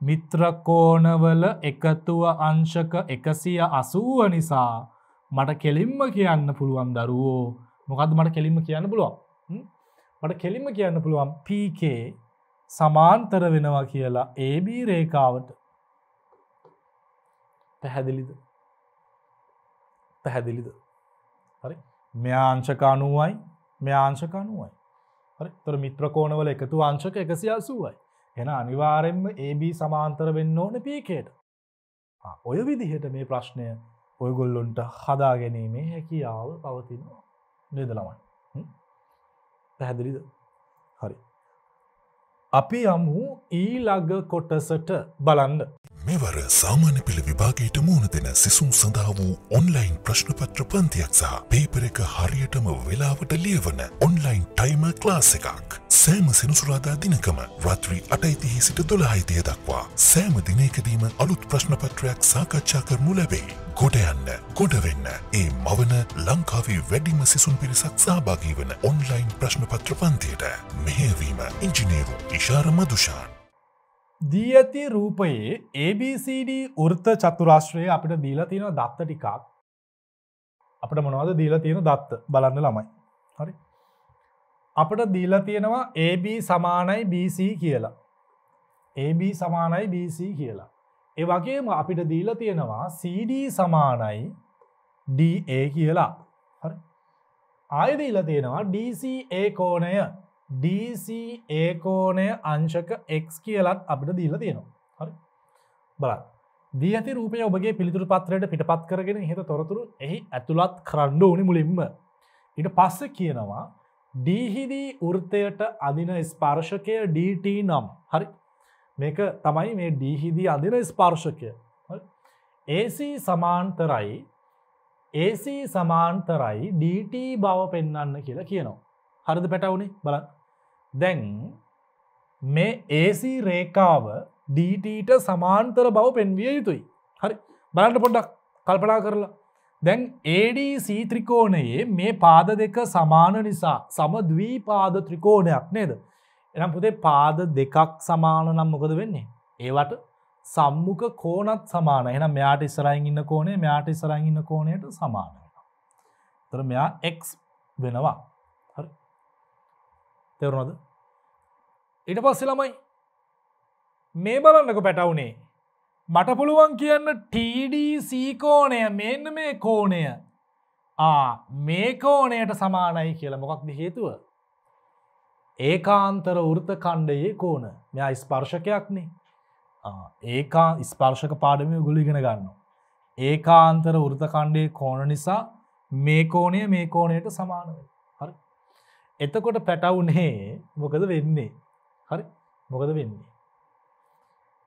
මිත්‍රකෝනවල එකතුව අංශක එකසිය අසුව නිසා මට කෙලින්ම කියන්න පුළුවන් දරුවෝ මොකද මට කෙලින්ම කියන්න පුළුවන් මට කෙලින්ම කියන්න පුළුවන් PK සමාන්තර වෙනවා කියලා AB රේකාවට පැහැදිලිද පැහැදිලිද හරි මෙයා අංශකානුවයි මේ ආංශක අනුවයි. හරි තොර මිත්‍රකෝණවල එකතු අංශක එකසි අසුවයි. එන අනිවාරෙන්ම AB සමාන්තර වෙන්න ඕන පීකේට. ඔය විදිහට මේ ප්‍රශ්නය ඔයගොල්ලොන්ට හදා ගැනීමේ හැකියාව පවතිනවා නේදළමයි. පැහැදිලිද හරි. අපි යමු ඊළඟ කොටසට බලන්න. මෙවර සාමාන්‍ය පෙළ විභාගයට මුහුණ දෙන සිසුන් සඳහා වූ ඔන්ලයින් ප්‍රශ්නපත්‍ර පන්තියක් සහ පේපර එක හරියටම වෙලාවට ලියවන ඔන්ලයින් ටයිම ක්ලාස් එකක්. සෑම සෙනසුරාදා දිනකම රාත්‍රී අටයිතිහි සිට දොළහයිතිය දක්වා සෑම දිනයකදීම අලුත් ප්‍රශ්නපත්‍රයක් සාකච්ඡා කරනු ලැබේ. ගොඩ යන්න, ගොඩවෙන්න ඒ මවන ලංකාවේ වැඩිම සිසුන් පිරිසක් සහභාගී වන ඔන්ලයින් ප්‍රශ්නපත්‍ර පන්තියට මෙහෙවීම ඉංජිනේරු ඉශාර මදුෂාන්. දී ඇති රූපයේ ABCD ෘර්ථ චතුරාශ්‍රය අපිට දීලා තියෙන දත්ත ටිකක් අපට මොනවද දීලා තියෙන දත්ත බලන්න ළමයි හරි අපට දීලා තියෙනවා AB සමානයි BC කියලා AB සමානයි BC කියලා ඒ වගේම අපිට දීලා තියෙනවා CD සමානයි DA කියලා හරි ආය දීලා තියෙනවා DCA කෝණය DC ඒකෝනය අංශක එක් කියලත් අපිට දීල තියෙනවා හරි බල දී ඇති රූපය ඔබගේ පිළිතුරු පත්‍රයට පිටපත් කරගෙන හිත තොරතුරු එහි ඇතුළත් කරන්න ඕනි මුලින්ම ඉට පස්ස කියනවා ඩීහිදී ෘර්තයට අදින ස්පාර්ශකය DT නම් හරි මේක තමයි මේ ඩීහිදී අදින ස්පාර්ශකය AC සමාන්තරයි AC සමාන්තරයි DT බව පෙන්න්න කියලා කියනවා හරිද පැටවුනේ බලත් දැන් මේ AC රේකාව DTට සමාන්තර බව පෙන්විය යුතුයි. හරි බලන්න පොඩ්ඩක් කල්පනා කරලා. දැන් ADC ත්‍රිකෝණයේ මේ පාද දෙක සමාන නිසා සම දී පාද ත්‍රිකෝණයක් නේද. එනම් පුතේ පාද දෙකක් සමාන නම් මොකද වෙන්නේ. ඒවට සම්මුඛ කෝනත් සමාන එන මෙයාට ඉස්සරයින් ඉන්න කෝනේ මෙයාට ඉස්සරයින් ඉන්න කෝනයට සමාන. තර මෙයා එක් වෙනවා. තෙරුණද ඉට පස්සෙ ළමයි මේ බලන්නක පැටවුනේ මට පුළුවන් කියන්න TDC කෝණය මෙන්න මේ කෝණය මේ කෝණයට සමානයි කියලා මොකක්ද හේතුව ඒකාන්තර ෘත කණ්ඩයේ කෝන මෙයා ස්පර්ශකයක්නේ ඒකා ස්පර්ශක පාඩමය ගුලිගෙන ගන්න ඒකාන්තර ෘතකණ්ඩයේ කෝන නිසා මේ කෝණය මේ කෝණයට සමානවෙයි එතකොට පැටවුනේ මොකද වෙන්නේ හරි මොකද වෙන්නේ.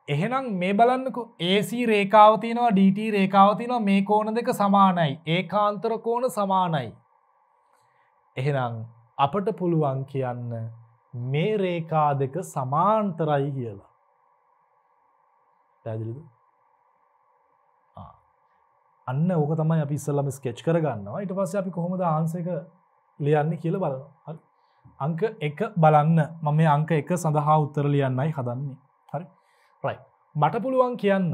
එහෙනම් මේ බලන්නකු ඒසි රේකාවතිනවා ඩට රේකාවතිනවා මේ කෝන දෙක සමානයි ඒ කාන්තර කෝන සමානයි. එහෙනම් අපට පුළුවන් කියන්න මේ රේකා දෙක සමාන්තරයි කියලා. පැදිලිද? අන්න ඕක තමයි අපි ඉස්සල්ලම ස්කෙච් කරගන්නවා ඊට පස්සේ අපි කොහොමද ආන්සක ලියන්න කියල බලන අංක එක බලන්න මම මේ අංක එක සඳහා උත්තර ලියන්නයි හදන්නේ හරි රයි මට පුළුවන් කියන්න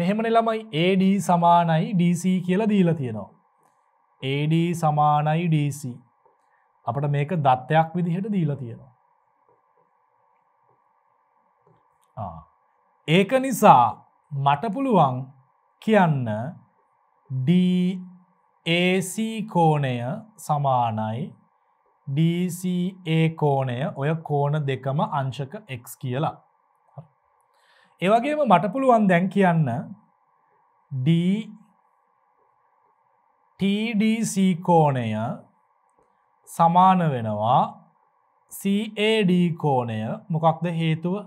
මෙහෙමන ළමයි AD සමානයි DC කියලා දීලා තියෙනවා AD සමානයි DC අපට මේක දත්තයක් විදිහට දීලා තියෙනවා ඒක නිසා මට පුළුවන් කියන්න DA AC කෝණය සමානයි DCA කෝණය ඔය කෝණ දෙකම අංශක එක් කියලා. ඒවගේම මට පුළුවන් දැන් කියන්න TDC කෝණය සමාන වෙනවා CAD කෝණය මොකක්ද හේතුව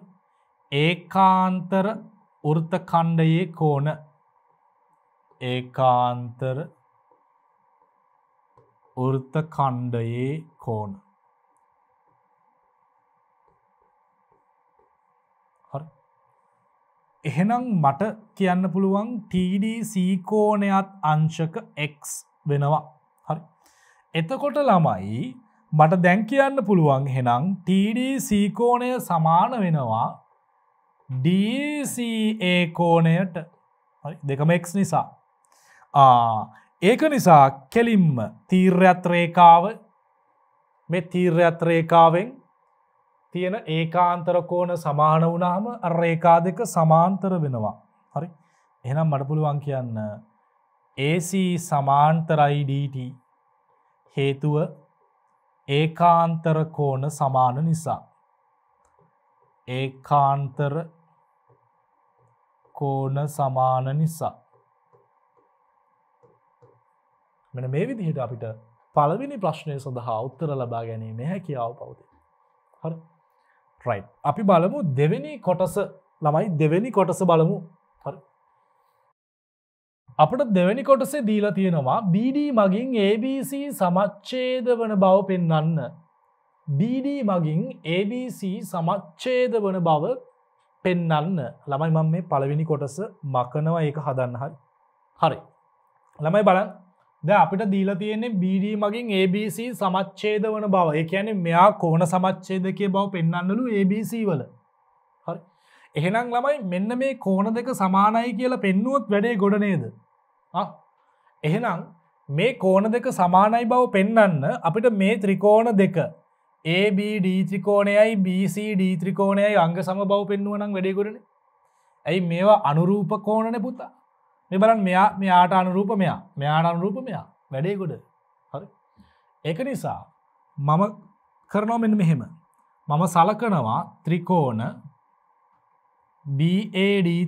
ඒකාන්තර ෘර්ථකණ්ඩයේ කෝන ඒකාන්තර වෘත්ත කණ්ඩයේ කෝන එහෙනම් මට කියන්න පුළුවන් TDCකෝනයත් අංශක X වෙනවා හරි එතකොට ළමයි මට දැන් කියන්න පුළුවන් හෙනම් TDCකෝනය සමාන වෙනවා DCA කෝනයට දෙකම එක් නිසා ඒක නිසා කෙලින්ම තීර්යත්‍රේකාව මේ තීර්යත්‍රේකාවෙන් තියෙන ඒකාන්තරකෝන සමාන වනාම රේකා දෙක සමාන්තර වෙනවා. හරි එනම් මට පුළුවන් කියන්න AC සමාන්තරයිඩට හේතුව ඒකාන්තරකෝන සමාන නිසා. ඒකාන්තර කෝන සමාන නිසා. මෙන මේ විදිහට අපිට පළවෙනි ප්‍රශ්නය සඳහා උත්තර ලබා ගැනීම හැකියාව පවති. හර රයි් අපි බලමු දෙවෙනි කොටස ළමයි දෙවෙනි කොටස බලමු හරි. අපට දෙවැනි කොටසේ දීලා තියෙනවා BD මගින් ABC සමච්චේද වන බව පෙන්නන්න. BD මගින් ABC සමච්චේද වන බව පෙන්නන්න ළමයි මං මේ පළවෙනි කොටස මකනවා ඒක හදන්න හරි. හරි. ළමයි බලන් ද අපිට දීල තියෙන්නේ බිඩ මගින් ABC සමච්චේද වන බව එකැන මෙයා කෝන සමච්චේදක බව පෙන්න්නලු ABC වල එහෙනම් ළමයි මෙන්න මේ කෝන දෙක සමානයි කියලා පෙන්නුවත් වැඩේ ගොඩ නේද එහෙනම් මේ කෝන දෙක සමානයි බව පෙන්නන්න අපිට මේ ත්‍රිකෝණ දෙක ABD ත්‍රිකෝණයයි BCD ත්‍රිකෝණයයි අංග සම බව පෙන්නුවනම් වැඩේ ගොඩන ඇයි මේවා අනුරූප කෝණන පුතා මේ බලන් මෙයා මෙයාට අනුරූප මෙයා මෙයාට අනුරූප මෙයා වැඩේකොඩ හරි ඒක නිසා මම කරනවා මෙන්න මෙහෙම මම සලකනවා ත්‍රිකෝණ BAD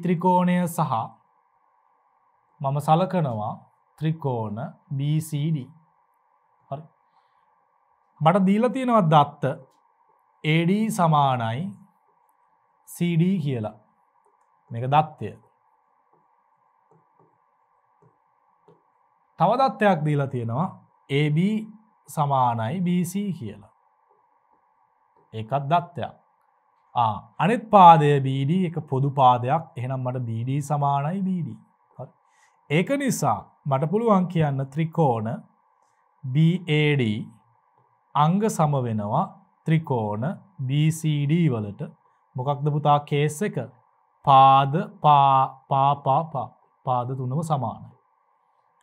ත්‍රිකෝණය සහ මම සලකනවා ත්‍රිකෝණ BCD හරි මට දීලා තියෙනවා දත්ත AD සමානයි CD කියලා මේක දත්තය තවදත්වයක් දීලා තියෙනවා AB සමානයි BC කියලා. ඒකත් දත්වයක්. අනිත් පාදය BD එක පොදු පාදයක් එහෙනම් මට BD සමානයි BD. ඒක නිසා මට පුළුවන් කියන්න ත්‍රිකෝන BAD අංග සමවෙනවා ත්‍රිකෝන BCD වලට මොකක්ද පුතා කේස් එක පාද පාපාපා පාද තුනම සමානයි.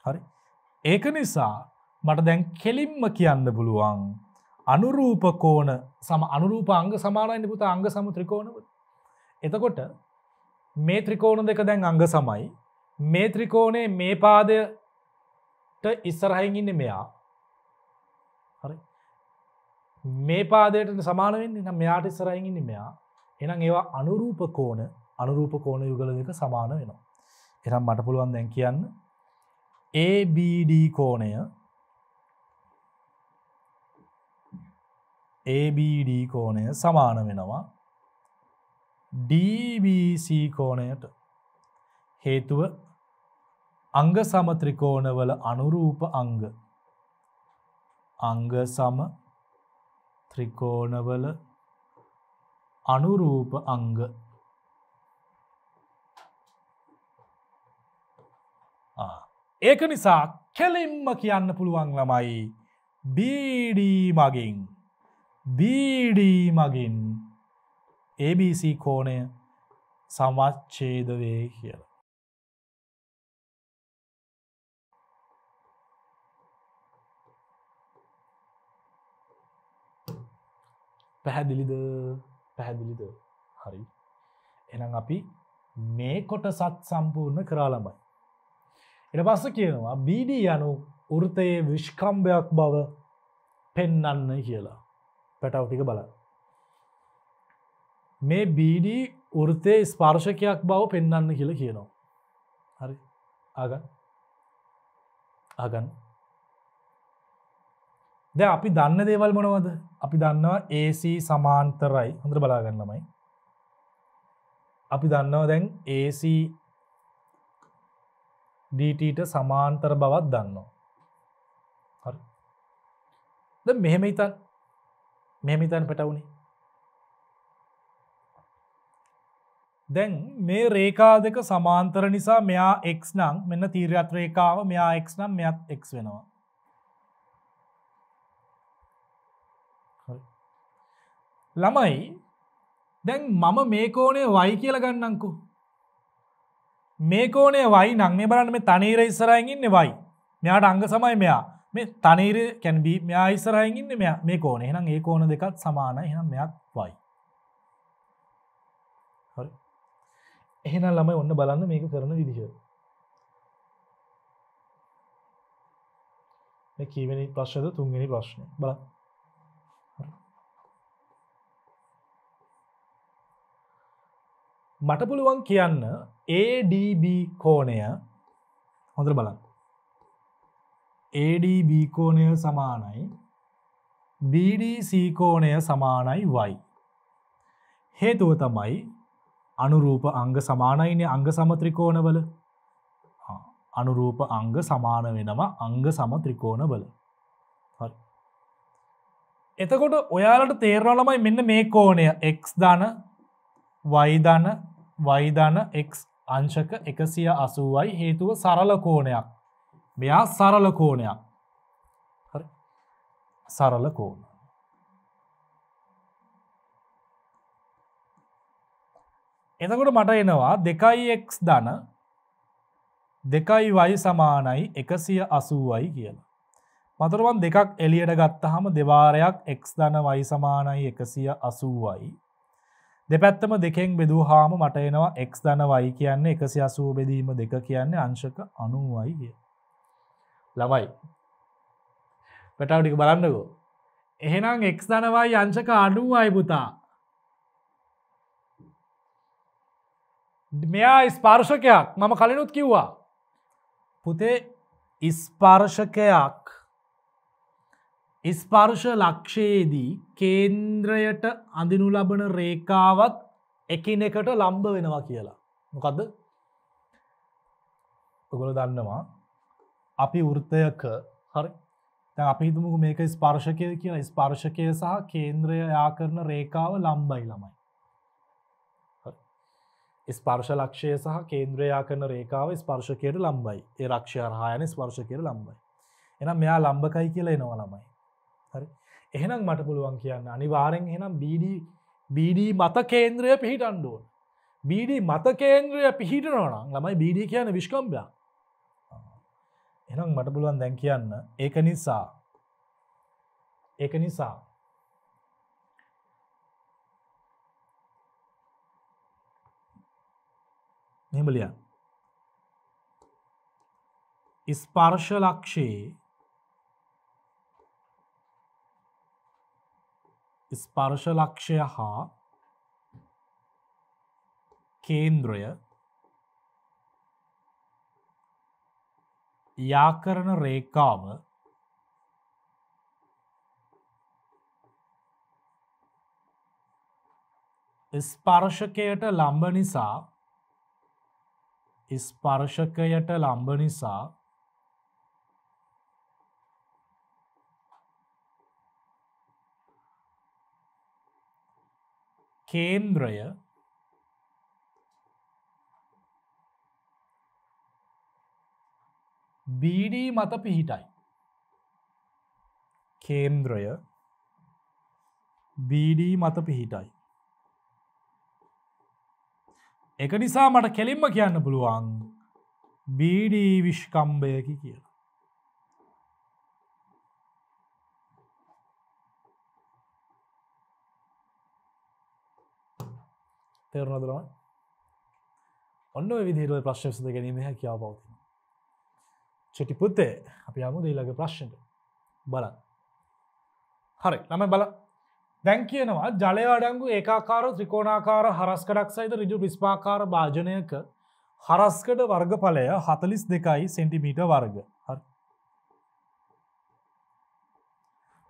හරි ඒක නිසා මට දැන් කෙලින්ම කියන්න පුළුවන් අනුරූපකෝන සම අනුරූප අංග සමානයි පුත අංග සම ත්‍රිකෝණව. එතකොට මේ ත්‍රිකෝණ දෙක දැන් අංග සමයි මේ ත්‍රිකෝණේ මේ පාදයට ඉස්සරහයින් ඉන්න මෙයා හරි මේ පාදයට සමානවෙන්න නම් මෙයාට ඉස්සරයින් ඉන්න මෙයා එනම් ඒවා අනුරූප කෝන අනුරූප කෝණ යුගල දෙක සමාන වෙනවා එනම් මට පුළුවන් දැන් කියන්න ABD කෝණය ABD කෝණය සමාන වෙනවා DBC කෝණයට හේතුව අංග සමත්‍රිකෝණවල අනුරූප අංග අංග සම ත්‍රිකෝණවල අනුරූප අංග ආ ඒක නිසා කෙලින්ම කියන්න පුළුවන් ළමයි බීඩී මගින් බීඩී මගින් ABC කෝණය සමච්චේදවේ කියලා. පැහැදිලිද පැහැදිලිද හරි එනම් අපි මේ කොට සත් සම්පූර්ණ කරාළමයි එට පස්ස කියනවා බීඩ යනු වෘතයේ විශ්කම්භයක් බව පෙන්නන්න කියලා පැටවටික බල මේ බීඩ වෘතය ස්පර්ශකයක් බව පෙන්න්න කියල කියනවා හරි ආගන් ආගන් ද අපි දන්න දේවල් මොනවද අපි දන්නවා AC සමාන්තරයි හඳර බලාගන්නමයි අපි දන්නවා දැන් AC dtට සමාන්තර බවත් දන්නවා. හරි. ද මෙහෙම හිතන් මෙහෙම හිතන් පැටවුණේ. දැන් මේ රේකා දෙක සමාන්තර නිසා මෙයා එක් නම් මෙන්න තීරයත් රේකාව මෙයා එක් නම් මෙයත් එක් වෙනවා. ළමයි දැන් මම මේ කෝනේ වයි කියල ගන්නංකු මේකෝනේ වයි නං මේ බලන්න මේ තනීර ඉස්සරයිගන්න වයි මෙයාට අංග සමයි මෙයා මේ තනීර කැන්බී මෙයා ඉස්සරයිගන්න මෙ මේ කෝන එහම් ඒ කෝන දෙකත් සමාන එහම් මෙයක් වයි එහෙන ළමයි ඔන්න බලන්න මේක කරන විදිහ කීවනි ප්‍රශ්නද තුන්ගනි ප්‍රශ්න බල මට පුළුවන් කියන්න ADB කෝණය හොඳර බලන්න ADB කෝණය සමානයි BDC කෝණය සමානයි වයි හේතුව තමයි අනුරූප අංග සමානයින අංග සමත්‍රිකෝණවල අනුරූප අංග සමාන වෙනවා අංග සමත්‍රිකෝණවල එතකොට ඔයාලට තේරවලමයි මෙන්න මේ කෝණය එක් ධන වයිධන වයිධන එක් අංශක එකසිය අසුවයි හේතුව සරලකෝණයක් මෙයා සරලකෝණයක් සරලකෝණ එතකොට මට එනවා දෙකයික් දන දෙකයි වයි සමානයි එකසිය අසුවයි කියලා මතුරුවන් දෙකක් එලියට ගත්තහම දෙවාරයක් එක් දන වයි සමානයි එකසිය අසුවයි දෙපැත්තම දෙකෙන් බෙදූ හාම මට එනවා එක් දනවයි කියන්නේ එකසි අසූ බෙදීම දෙක කියන්නේ අංශක අනුවයි කිය. ළමයි. පටවටික බලන්නකෝ. එහෙනම් එක් දනවයි අංශක අඩුවයි පුතා. මෙයා ස්පාර්ශකයක් මම කලිනුත් කිව්වා. පුතේ ඉස්පාර්ශකයක් ස්පර්ශ ලක්ෂයේදී කේන්ද්‍රයට අඳිනු ලබන රේකාවත් එකිනෙකට ලම්බ වෙනවා කියලා. මොකක්ද ඔගොල දන්නවා අපි වෘත්තයක හරි අපි හිතුමු මේක ස්පර්ශකය කියලා ස්පර්ශකය සහ කේන්ද්‍රය යා කරන රේකාව ලම්බයි ළමයි. ස්පර්ශ ලක්ෂය සහ කේන්ද්‍රයා කරන රේකාව ස්පර්ශකයට ලම්බයි ඒ රක්ෂය රහායන ස්පර්ශකයට ලම්බයි. එනම් මෙයා ලම්බකයි කියලා එනවා ළමයි. හරි එහෙනම් මට පුළුවන් කියන්න අනිවාරෙන් එහෙනම් බඩ මත කේන්ද්‍රය පිහිට අන්ඩුවන් බඩ මත කේන්ද්‍රය පිහිටනවනම් ළමයි බඩ කියන විශ්කම්බා එනම් මට පුළුවන් දැන් කියන්න ඒක නිසා ඒක නිසා නෙමලියන් ස්පර්ශ ලක්ෂයේ ස්පර්ශලක්ෂය හා කේන්ද්‍රය යාකරන රේකාව ස්පර්ශකයට ලම්බ නිසා ස්පර්ශකයට ලම්බ නිසා කේන්ද්‍රය BD මත පිහිටයි කේන්ද්‍රය BD මත පිහිටයි එක නිසා මට කෙලින්ම කියන්න පුළුවන් BD විශ්කම්භයකි කියලා තේරුණාද ළමයි? ඔන්න ඔය විදිහට ඔය ප්‍රශ්න විසඳ ගැනීම හැකියාව පවතිනවා. චටි පුතේ අපි යමු ඊළඟ ප්‍රශ්නට. බලන්න. හරි ළමයි බලන්න. දැන් කියනවා ජලය අඩංගු ඒකාකාර ත්‍රිකෝණාකාර හරස්කඩක් සහිත රිජු ප්‍රිස්පාකාර භාජනයක හරස්කඩ වර්ගඵලය හතලිස් දෙකයි සෙන්ටිමීට වර්ග හරි.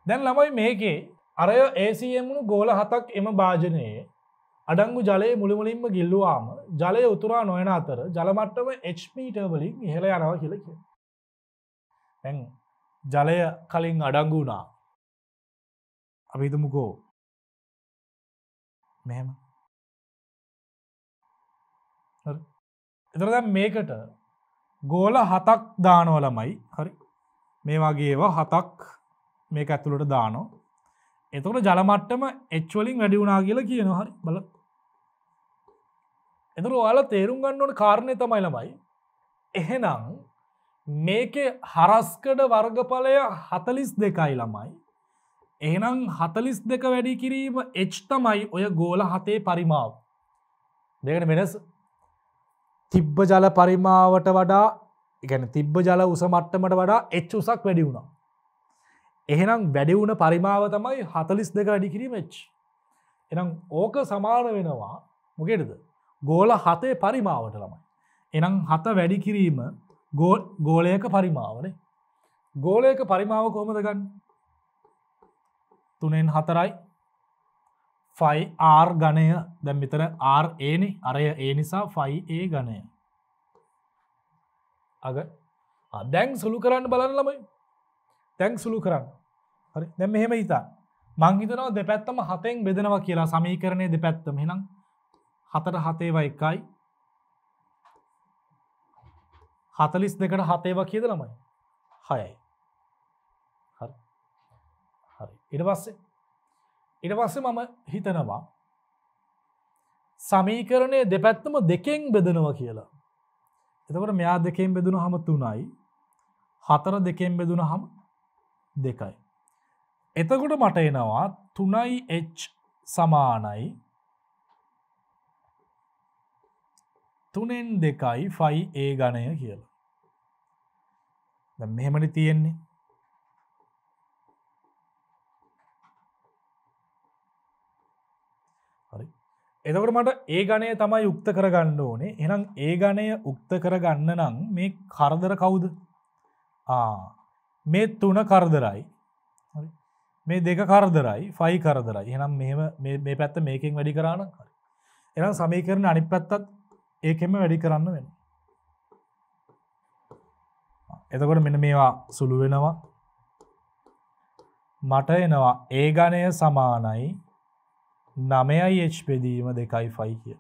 දැන් ළමයි මේකේ අරය ඒසියමුණු ගෝල හතක් එම භාජනයේ අඩංගු ජලය මුළුමුලින්ම ගිල්ලුවාම ජලය උතුරා නොයන අතර ජලමට්ටම එච්මීටවලින් ඉහළ යනව කියලක. ඇ ජලය කලින් අඩංගු වුණා අවිතුමුකෝ මෙම එතරද මේකට ගෝල හතක් දානවලමයි හරි මේ වගේ ඒවා හතක් මේක ඇතුළට දානෝ එතකට ජලමට්ටම එච්වලින් වැඩි වුණා කියලා කියන හරි බල එතුර ඔයාලා තේරුම් ගන්නවන කාරණය තමයි ළමයි. එහෙනම් මේක හරස්කඩ වර්ගඵලය හතලිස් දෙකයි ළමයි. එහනම් හතලිස් දෙක වැඩි කිරීම එච් තමයි ඔය ගෝල හතේ පරිමාව. දෙකන වෙනස තිබ්බ ජල පරිමාවට වඩා ඉගැන තිබ්බ ජල උස මට්ටමට වඩා එච් උසක් වැඩි වුණා. එහෙනම් වැඩි වුණ පරිමාව තමයි හතලිස් දෙක වැඩි කිරීම එච්. එනම් ඕක සමාන වෙනවා මොකෙටද ගෝල හතේ පරිමාවට ළමයි. එනම් හත වැඩි කිරීම ගෝලයක පරිමාවනේ. ගෝලයක පරිමාව කොහොමදගන්න තුනෙන් හතරයි ෆයි ආර් ගණය දැම් විතර ආර් ඒනි අරය ඒ නිසා ෆයි ඒ ගණය අග අදැන් සුළු කරන්න බලන්න ළමයි තැන් සුළු කරන්න හරි දැම් මෙහෙම හිතා මංහිතනව දෙපැත්තම හතෙන් බෙදෙනවා කියලා සමීකරණය දෙපැත්තම හෙනම් හතර හතේව එකයි හතලිස් දෙකට හතේව කියද ළමයි හයයි හරි හරි ඉට පස්සේ ඉට පස්සේ මම හිතනවා සමීකරණය දෙපැත්තම දෙකෙන් බෙදනවා කියලා එතකට මෙයා දෙකෙන් බෙදුණු හම තුනයි හතර දෙකෙන් බෙදුණ හම දෙකයි එතකොට මට එනවා තුනයි එච් සමානයි තුනෙන් දෙකයි ෆයි ඒ ගණය කියලා මෙහෙමට තියෙන්නේ එතකට මට ඒ ගණය තමයි යුක්ත කරගන්න ඕනේ එනම් ඒ ගණය උක්ත කරගන්න නම් මේ කරදර කවුද මේ තුන කරදරයි මේ දෙක කරදරයි ෆයි කරදරයි එනම් මේ පැත්ත මේකින් වැඩි කරන්න එනම් සමීකරන අනි පැත්තත් ඒකෙම වැඩි කරන්න වෙන එතකොට මෙන මේවා සුළු වෙනවා මට එනවා ඒ ගණය සමානයි නමයයි එච් පෙදීම දෙකයි ෆයි කිය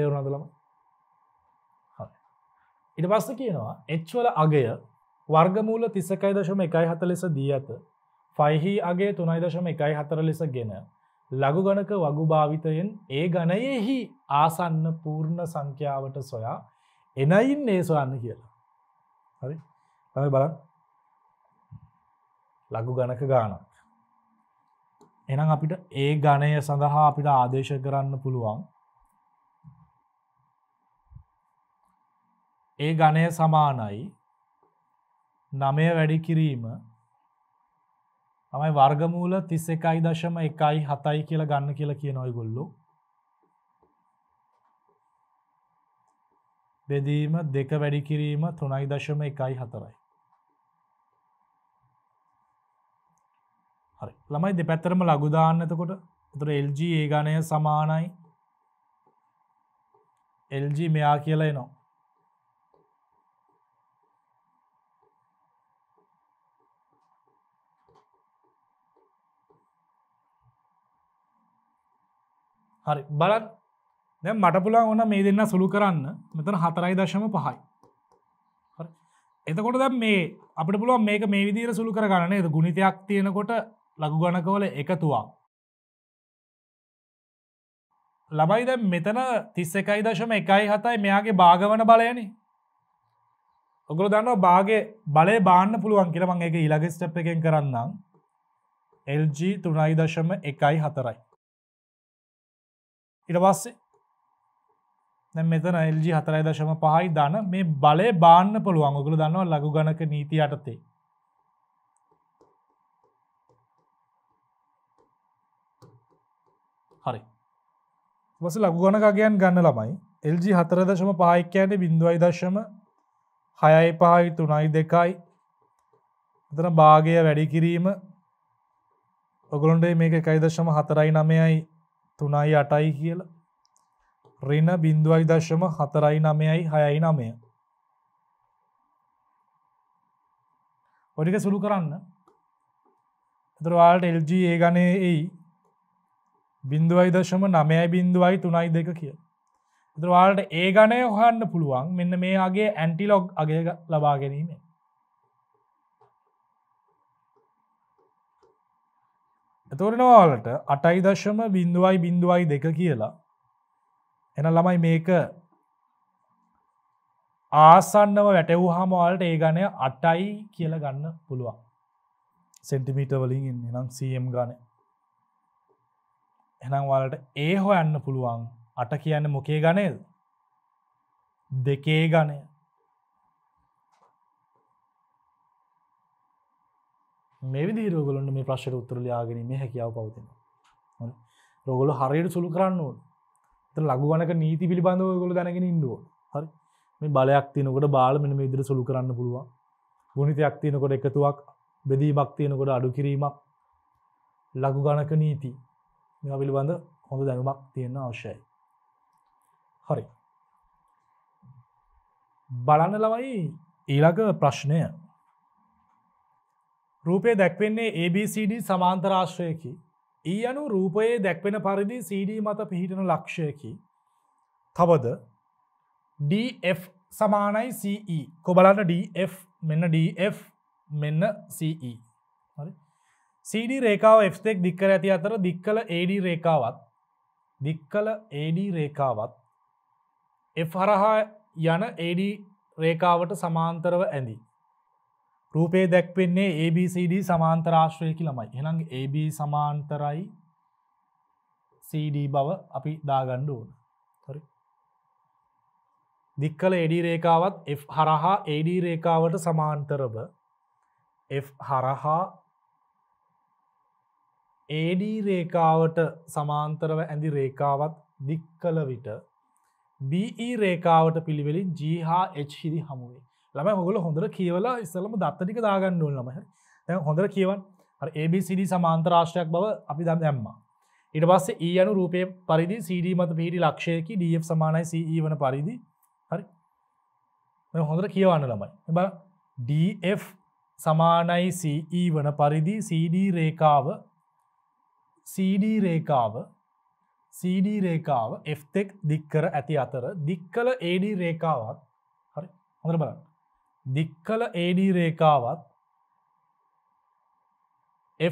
තෙවරුණදලම ඉට පස්ස කියනවා එච්වල අගය වර්ගමූල තිසකයි දශම එකයි හත ලෙස දී ඇත ෆයිහි අගේ තුනයි දශම එකයි හතර ලෙස ගෙන ලඝුගණක වගුභාවිතයෙන් ඒ ගණයෙහි ආසන්න පූර්ණ සංඛ්‍යාවට සොයා එනයින් ඒ සොයන්න කියලා. හරි තයි බලන් ලඝු ගණක ගානක්. එනම් අපිට ඒ ගණය සඳහා අපිට ආදේශ කරන්න පුළුවන් ඒ ගණය සමානයි නමය වැඩි කිරීම තමයි වර්ගමූල තිස් එකයි දශම එකයි හතයි කියලා ගන්න කියලා කිය නොයි ගොල්ලු බෙදීම දෙක වැඩි කිරීම තුනයි දශම එකයි හතරයි හරි ළමයි දෙපැත්තරම ලගුදාන්න එතකොට තුර LG ඒ ගණය සමානයි LG මෙයා කියලා එනවා හරි බලත් දැ මට පුලා ඕන මේ දෙන්න සුළු කරන්න මෙතන හතරයි දශම පහයි එතකොට දැ මේ අපට පුළුව මේක මේ විදිර සුළු කරගන්න එද ගුණිතයක් තියෙනකොට ලඝු ගණකවල එකතුවා ලබයි දැ මෙතන තිස්ස එකයි දශම එකයි හතයි මෙයාගේ භාගවන බලයනි ඔගොල දන්නවා බාගේ බලය බාන්න පුළුවන් කියලමං එක ඉලගෙ ස්ටප් එකෙන් කරන්නම් LG තුනයි දශම එකයි හතරයි ඉට පස්සේ මෙතන එල්ජි හතරයි දශම පහයි දන මේ බලය බාන්න පුළුවන් ඔගුළු දන්නවා ලඝු ගණක නීති අටතේ. හරි. වස ලඝු ගණකගයන් ගන්න ළමයි එල්ජි හතර දශම පහයික්කෑට බිඳුවයි දශම හයයි පහයි තුනයි දෙකයි එතන භාගය වැඩි කිරීම ඔගුලොන්ට මේක එකයි දශම හතරයි නමයයි තුනයි අටයි කියල රින බින්දුවයි දශම හතරයි නමයයි හයයි නමය ඔඩික සුළු කරන්න එතරවාල්ට එල්ජ ඒ ගනය එයි බින්දුවයි දශම නමයයි බින්දුවයි තුනයි දෙක කිය එතරවාල්ට ඒ ගණය හොහන්න පුළුවන් මෙන්න මේගේ ඇන්ටිලොග් අගේ ලබා ගැනීමේ එතොරටවාලට අටයි දශම බිඳුවයි බිඳුවයි දෙක කියලා එන ළමයි මේක ආසන්නව වැටවූ හමවාලට ඒ ගණය අටයි කියල ගන්න පුළුවන් සෙන්ටිමීට වලින් එනම් සම් ගාන එනම් වලට ඒ හොයන්න පුළුවන් අට කියන්න මොකේ ගනයද දෙකේ ගණය මේ විදි රෝගලොන්ට මේ ප්‍රශ්යට උත්තරල යාගැනීම හැකියාව පවතින රෝගොල හරියට සුළු කරන්න ඕන ලගුවනක නීති පිළිබඳව ගොල දැනගෙන ඉන්ඩුව හරි මේ බලයක් තියනකොට බාල මෙන ඉදිර සුළු කරන්න පුළුවන් ගුණිතයක් තියනකොට එකතුවක් බෙදීමක් තියනකොට අඩු කිරීමක් ලගු ගණක නීති මෙ පිළිබඳ හොඳ දැනුමක් තියෙන අවශ්‍යයි හරි බලන්න ලවයි ඊළඟ ප්‍රශ්නය රූපය දැක්වෙන්නේ ABCD සමාන්තරාශ්‍රයකි. ඊ e අනු රූපයේ දැක්වෙන පරිදි CD මත පිහිටන ලක්ෂයකි. තවද DF සමානයි CE කොබලන්න DF මෙන්න DF මෙන්න CE. CD රේකාව Fතෙක් දික්කර ඇති අතර දික්කල AD රේකාවත් දික්කල AD රේකාවත් F හරහා යන AD රේකාවට සමාන්තරව ඇඳී. රූපේ දැක්වෙන්නේ ABCD සමාන්තරාශ්‍රයකි ළමයි එනම් AB සමාන්තරයි CD බව අපි දාගණ්ඩ ඕන හරි දික්කල එඩ රේකාවත් F හරහා AD රේකාවට සමාන්තරව F හරහා AD රේකාවට සමාන්තරව ඇඳි රේකාවත් දික්කල විට BE රේකාවට පිළිවෙලින් G හා H හිදි හමුවේ ළම හොල හොඳර කියවලා ඉස්සලම දත්තටික දාගන්න ඕල් ලමහ තැ හොඳර කියවන් ABCD සමාන්තරාශ්‍රයක් බව අපි දම් දැම්ම ඉට පස්සේ ඒ e අනු රූපය පරිදි CD මත පිහිටි ලක්ෂයකි DF සමානයි CE වන පරිදි හරි හොඳර කියවන්න ළමයි බ DF සමානයි CE වන පරිදි CD රේකාව CD රේකාව CD රේකාව F තෙක් දික්කර ඇති අතර දික්කල AD රේකාවත් හරි හොඳර බලන්න දික්කල AD රේකාවත්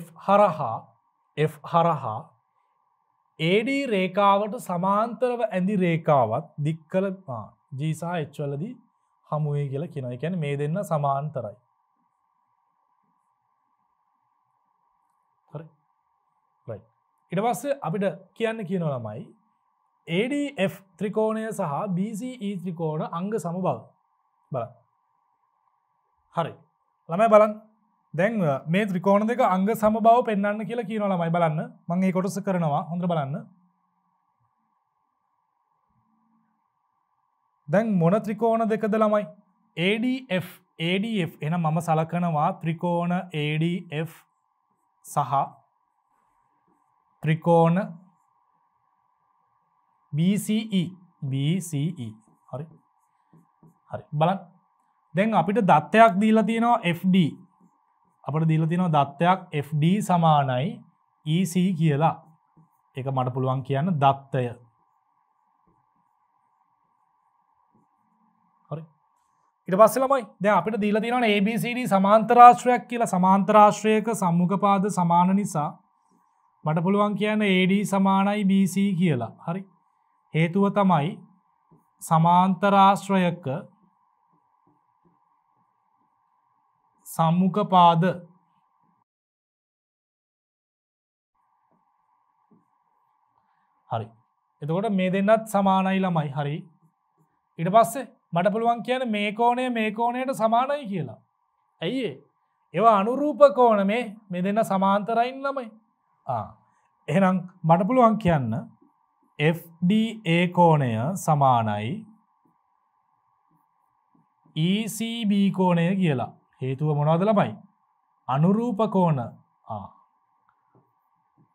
F හරහා F හරහා AD රේකාවට සමාන්තරව ඇඳි රේකාවත් දික්කල ජීසා එච්වලදී හමුවේ කියල කියෙන එකැන මේ දෙන්න සමාන්තරයි. ඉටවස්ස අපිට කියන්න කියන ළමයි ADF ත්‍රිකෝණය සහ BCE ත්‍රිකෝණ අංග සමබව බල හරි ළමයි බලන් දැන් මේ ත්‍රිකෝණ දෙක අංග සම බව පෙන්න්න කියලා කියන ළමයි බලන්න මං ඒ කොටස කරනවා හොඳ බලන්න දැන් මොන ත්‍රිකෝණ දෙකද ළමයි ADF ADF එන මම සලකනවා ත්‍රිකෝණ ADF සහ ත්‍රිකෝණ BCE BCE හරි හරි බලන්න දැන් අපිට දත්තයක් දීලා තියෙනවා FD අපට දීල තිනව දත්තයක් FD සමානයි EC කියලා එක මට පුළුවන් කියන්න දත්තය ඉට පස්ස ළමයි දැ අපිට දීල තිනන ABCD සමාන්තරාශ්‍රයක් කියලා සමාන්තරාශ්‍රයක සම්මුඛපාද සමාන නිසා මට පුළුවන් කියන්න AD සමානයි BC කියලා හරි හේතුව තමයි සමාන්තරාශ්‍රයක සම්මුඛපාද හරි එතකොට මේ දෙන්නත් සමානයි ළමයි හරි ඉට පස්සේ මට පුළුවන් කියන මේ කෝනය මේ කෝනයට සමානයි කියලා ඇයිඒ ඒවා අනුරූප කෝන මේ මේ දෙන්න සමාන්තරයින් ළමයි එහෙනම් මට පුළුවන් කියන්න FDA කෝණය සමානයි ECB කෝණය කියලා හේතුව මොනවද ලබයි අනුරූපකෝන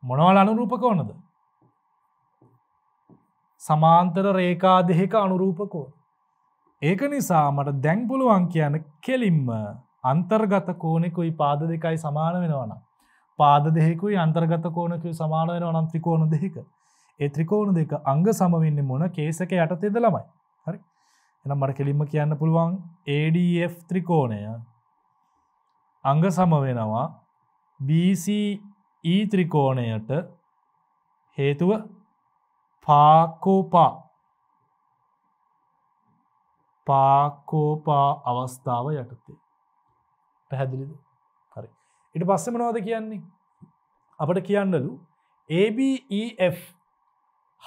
මොනවල් අනුරූපකෝනද සමාන්තර රේකා දෙහෙක අනුරූපකෝ ඒක නිසා මට දැන් පුළුවන් කියන කෙලින්ම අන්තර්ගත කෝනෙකුයි පාද දෙකයි සමාන වෙනවන පාද දෙෙකුයි අන්තර්ගත කෝනකු සමාන වෙන අනන්ත්‍රිකෝන දෙක ඒ ත්‍රිකෝණ දෙක අංග සමවෙන්නේ මොන කේසක යටතේද ළමයි හරි එනම් මට කෙලින්ම කියන්න පුළුවන් ADF ත්‍රිකෝණය අංග සම වෙනවා BCE ත්‍රිකෝණයට හේතුව පාකෝපා පාකෝපා අවස්ථාව යටතේ පැහැදිලිද හරි ඉට පස්සමනවාද කියන්නේ අපට කියන්නලු ABEF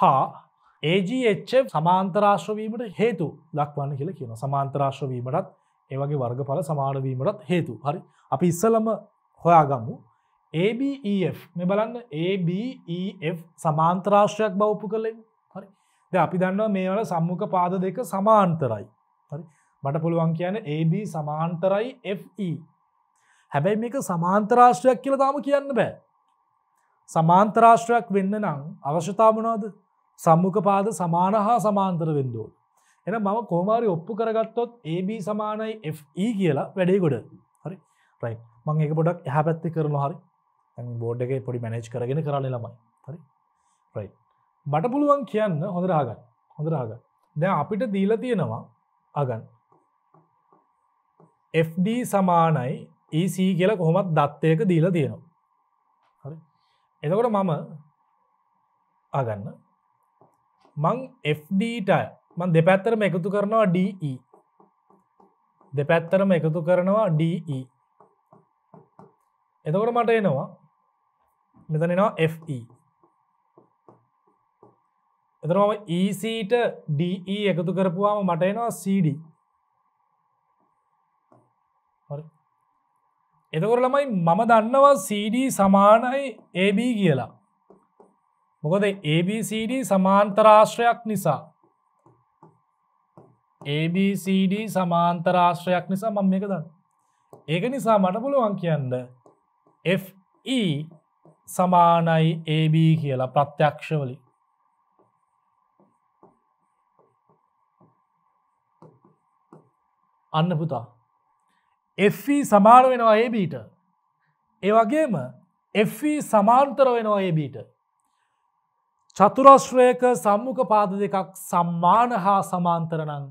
හා AGH සමාන්තරාශ්‍රවීමට හේතු ලක්වන්න කියල කියන සමාන්තරාශ්‍රවීමටත් ඒවගේ වර්ගඵල සමානවීමටත් හේතු හරි අපි ඉස්සලම හොයාගමු ABEF මේ බලන්න ABEF සමාන්තරාශ්‍රයක් බවපු කළෙන් හරි ද අපි දන්නවා මේවල සම්මුඛ පාද දෙක සමාන්තරයි හරි මට පුළුවන් කියන AB සමාන්තරයි FE හැබැයි මේක සමාන්තරාශ්‍රයක් කියල තාම කියන්න බෑ සමාන්තරාශ්‍රයක් වෙන්න නම් අවශ්‍යතාමනවාද සම්මුඛ පාද සමාන හා සමාන්තර වෙන්දෝ එන මම කෝමාරි ඔප්පු කරගත්තොත් AB සමානයි FE කියලා වැඩේ ගොඩ රයි මං එක පොඩක් එහ පැත්ති කරන හරි බෝඩ් එක පොඩි මැනේජ් කරගෙන කරන්න ළමයි හරි රයි බට පුළුවන් කියන්න හොඳරාගන්න හොඳරාග දැ අපිට දීල තියෙනවා අගන් FD සමානයි EC කියල කොහොමත් දත්තයක දීලා තියෙනවා e එතකොට මම අගන්න මං FDට මන් දෙපැත්තරම එකතු කරනවා DE දෙපැත්තරම එකතු කරනවා DE එතකොට මට එනවා මෙතනෙනවා FE එතරම ඊසීට e DE එකතු කරපුවාම මට එනවා CD එතකොට ළමයි මම දන්නවා CD සමානයි AB කියලා මොකද ABCD සමාන්තරාශ්‍රයක් නිසා ABCD සමාන්තරාශ්‍රයක් නිසා මම මේක දන්න ඒක නිසා මට පුළුවන් කියන්න Fe සමානයි AB කියලා ප්‍රත්‍යක්ෂවලින් අන්න පුතා F e සමාන වෙනවා ඒබීට ඒවගේම F e සමාන්තර වෙනවා ඒබීට චතුරශ්‍රයක සම්මුඛ පාද දෙකක් සම්මාන හා සමාන්තරනං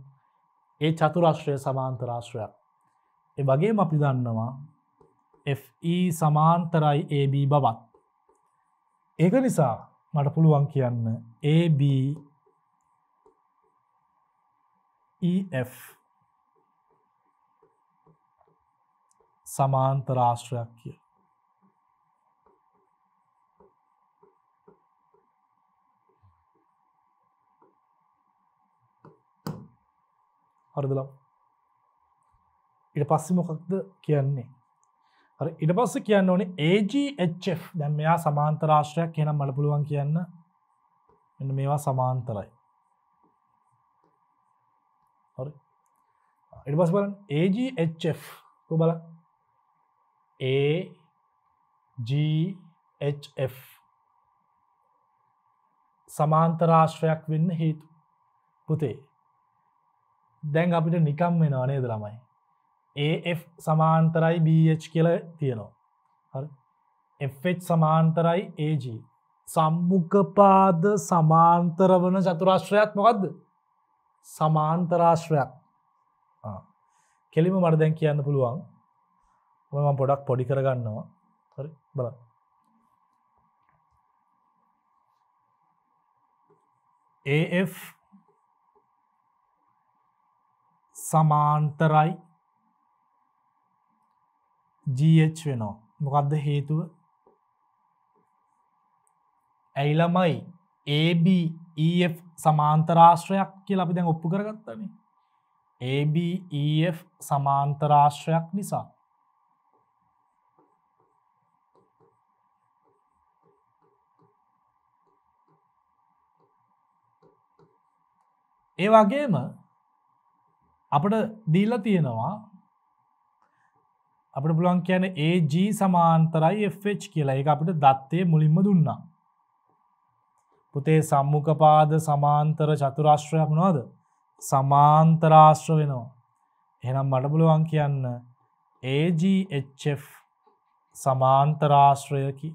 ඒ චතුරශ්‍රය සමාන්තරාශ්‍රයක් ඒ වගේම අපි දන්නවා FE සමාන්තරයි AB බවත්. ඒක නිසා මට පුළුවන් කියන්න AB EF සමාන්තරාශ්‍රයක් කිය. හරදලම් ඉට පස්සෙ මොකක්ද කියන්නේ ඉට පස්ස කියන්න ඕනේ AGHF දැම් මෙයා සමාන්තරාශ්‍රයක් කියනම් මට පුළුවන් කියන්න එන්න මේවා සමාන්තරයි ඉටබස් බලන් AGHF බල AGHF සමාන්තරාශ්‍රයක් වෙන්න හේතු පුතේ දැන් අපිට නිකම් වෙනවනේ ද ළමයි AF සමාන්තරයි BH කියල තියෙනවා FH සමාන්තරයි AG සම්මුඛපාද සමාන්තර වන චතුරාශ්‍රයක් මොකක්ද සමාන්තරාශ්‍රයක් කෙලිම මට දැන් කියන්න පුළුවන් මම පොඩක් පොඩි කරගන්නවා හරි බල AF සමාන්තරයි GH වෙනෝ මොකක්ද හේතුව ඇයි ළමයි ABEF සමාන්තරාශ්‍රයක් කියල අපි දැන් ඔප්පු කරගත්තන ABEF සමාන්තරාශ්‍රයක් නිසා ඒ වගේම අපට දීල තියෙනවා අපට පුලන් කියන AG සමාන්තරයි FH කියලා එක අපට දත්තය මුලින්ම දුන්නා. පුතේ සම්මුකපාද සමාන්තර චතුරාශ්‍රයක් නොවද සමාන්තරාශ්‍ර වෙනවා. එනම් මට පුළුවන් කියන්න AGHF සමාන්තරාශ්‍රයකි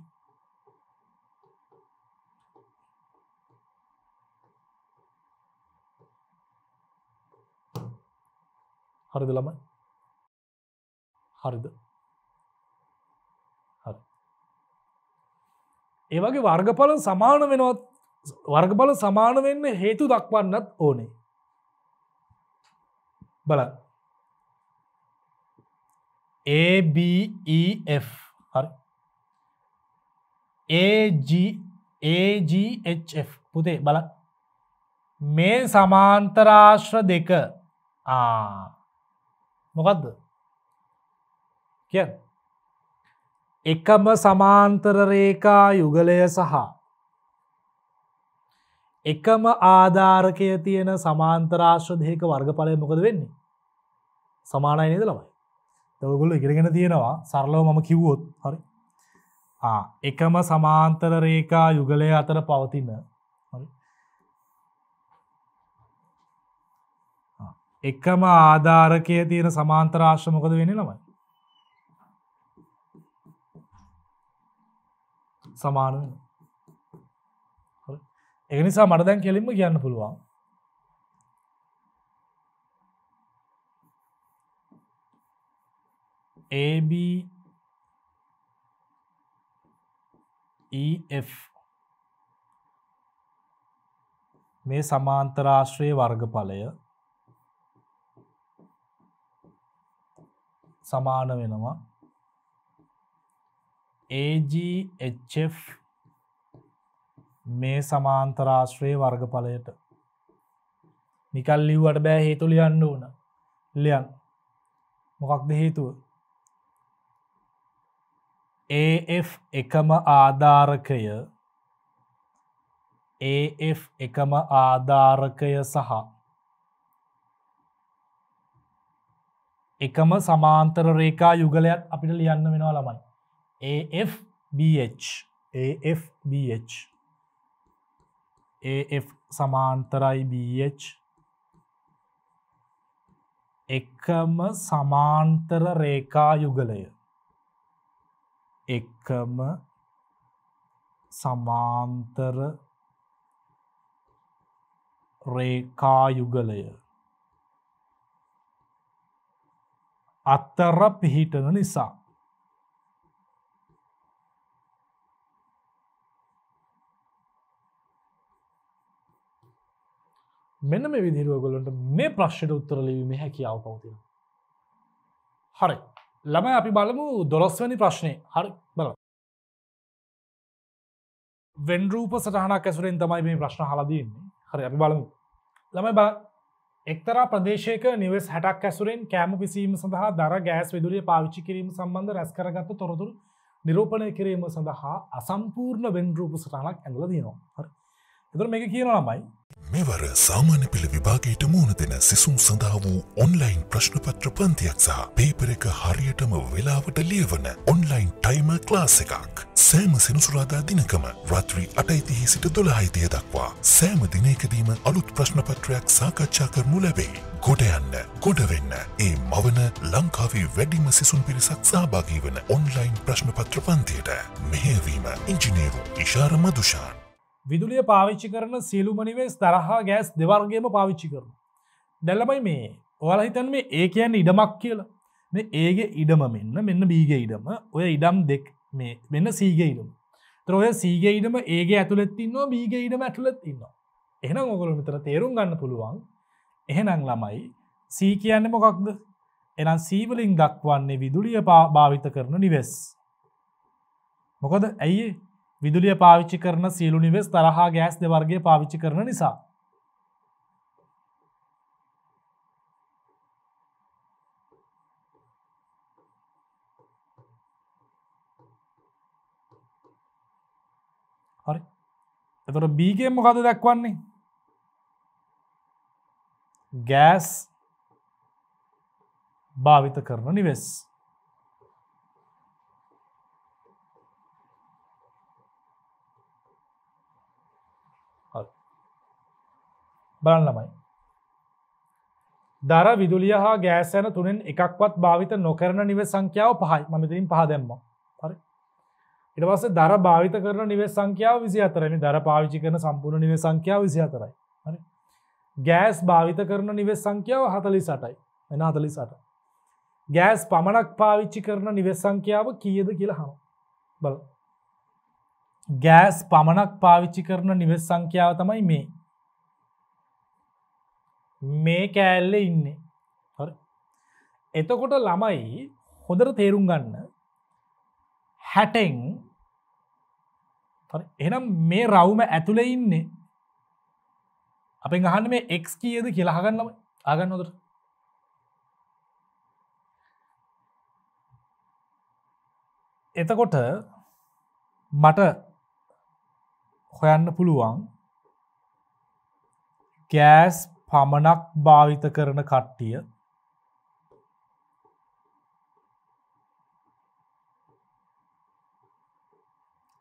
හරිද ළමයි හරිද ඒවගේ වර්ගඵල සමාන වෙනවත් වර්ගඵල සමාන වෙන්න හේතු දක්වන්නත් ඕනේ බල ABEF හරි AGAGHF පුතේ බල මේ සමාන්තරාශ්‍ර දෙක මොකක්ද කිය එකම සමාන්තර රේකා යුගලය සහ එකම ආධාරකය තියෙන සමාන්තරාශ්‍ර දෙක වර්ගඵලය මොකද වෙන්නේ සමානයි නේද ළමයි තවගුල්ල ඉගෙනගෙන තියෙනවා සරලව මම කිව්වොත් හරි එකම සමාන්තර රේකා යුගලය අතර පවතින එකම ආධාරකය තියෙන සමාන්තරාශ්‍රමකද වෙන ළමයි සමාන ඒ නිසා මට දැන් කෙලින්ම කියන්න පුළුවන් AB EF මේ සමාන්තරාශ්‍රය වර්ගඵලය සමාන වෙනවා AGHF මේ සමාන්තරාශ්‍රය වර්ගඵලයට නිකල් ලිව්වට බෑ හේතු ලියන්න ඕන ලියන් මොකක්ද හේතුව AF එකම ආධාරකය AF එකම ආධාරකය සහ එකම සමාන්තර රේකා යුගලයක් අපිට ලියන්න වෙනවා ළමයි AFBH AFBH AF සමාන්තරයි BH එකම සමාන්තර රේකා යුගලය එකම සමාන්තර රේකා යුගලය අත්තර පිහිටන නිසා මෙන්න මේ විදිරුවගොලොන්ට මේ ප්‍රශ්යට උත්තරලීම හැකියාව පවතින. හරි ළම අපි බලමු දොළොස්වැනි ප්‍රශ්නය හරි බල වෙන්රූප සටහනක් ඇසුරෙන් තමයි මේ ප්‍රශ්න හලදන්නේ හරි අපි බලමු ළමයි බල එක්තරා ප්‍රදේශයක නිවෙස් හැටක් ඇසුරෙන් කෑම පිසීම සඳහා දර ගෑස් විදුරිය පාවිච්චි කිරීම සම්බන්ධ රැස්කරගත්ත තොරතුරු නිරෝපණය කිරීම සඳහා අසම්පූර්ණ වෙන්රූප සටහනක් ඇඳල දීනවා හරි එතුර මේක කියනවාමයි මෙවර සාමාන්‍ය පෙළ විභාගයට මුහුණ දෙන සිසුන් සඳහා වූ ඔන්ලයින් ප්‍රශ්නපත්‍ර පන්තියක් සහ පේපර එක හරියටම වෙලාවට ලියවන ඔන්ලයින් ටයිම ක්ලාස් එකක්. සෑම සෙනසුරාදා දිනකම රාත්‍රී අටයිතිහි සිට දොළහයිතිය දක්වා සෑම දිනයකදීම අලුත් ප්‍රශ්නපත්‍රයක් සාකච්ඡා කරනු ලැබේ. ගොඩ යන්න ගොඩවෙන්න ඒ මවන ලංකාවේ වැඩිම සිසුන් පිරිසක් සහභාගී වන ඔන්ලයින් ප්‍රශ්නපත්‍ර පන්තියට මෙහෙවීම ඉංජිනේරු ඉශාර මදුෂාන්. විදුලිය පාවිච්චි කරන සියලුමනිවේස් තරහා ගෑස් දෙවර්ගේම පාවිච්චි කරන. දැල්ලබයි මේ ඔල හිතන් මේ ඒ කියන්න ඉඩමක් කියලා මේ ඒගේ ඉඩම මෙන්න මෙන්න බීගේ ඉඩම ඔය ඉඩම් දෙක් මේ මෙන්න සීගේ ඉඩම ත්‍රෝය සීගේ ඉඩම ඒගේ ඇතුළෙත්තින්නවා බීගේ ඉඩම ඇතුළෙත් ඉන්නවා එහෙනම් ඔකොල මෙතර තේරුම් ගන්න පුළුවන් එහෙනම් ළමයි සී කියන්න මොකක්ද එනම් සීවලින් දක්වන්නේ විදුලිය භාවිත කරන නිවෙස් මොකද ඇයිඒ විදුලිය පාවිච්චි කරන සියලු නිවෙස් තරහා ගෑස් දෙවර්ගේ පාවිච්චි කරන නිසා. හරි එතොට බීගෙන් මොකද දක්වන්නේ ගෑස් භාවිත කරන නිවෙස්. බලන් ළමයි. දර විදුලිය හා ගෑසයන තුනෙන් එකක්වත් භාවිත නොකරන නිව සංඛ්‍යාව පහයි මතිින් පහ දැම්ම හරි ඉටවස දර භාවිත කරන නිව සංඛ්‍යාව විසි අතරම දර පාවිචි කරන සම්පූර්ණ නිව සංඛ්‍යාව විසි අතරයි හරි ගෑස් භාවිත කරන නිව සංඛ්‍යාව හතලි සටයි එන හතලි සට ගෑස් පමණක් පාවිච්චි කරන නිව සංඛ්‍යාව කියද කියලා හම බල ගෑස් පමණක් පාවිච්චි කරන නිව සංඛ්‍යාව තමයි මේ මේ කෑල්ල ඉන්නේ එතකොට ළමයි හොදර තේරුම් ගන්න හැටෙන් එනම් මේ රවුම ඇතුළ ඉන්නේ අප ගහන්න මේ එක් කියද කියලාහගන්නම ආගන්න නොදර එතකොට මට හොයන්න පුළුවන් ගෑස් පමණක් භාවිත කරන කට්ටිය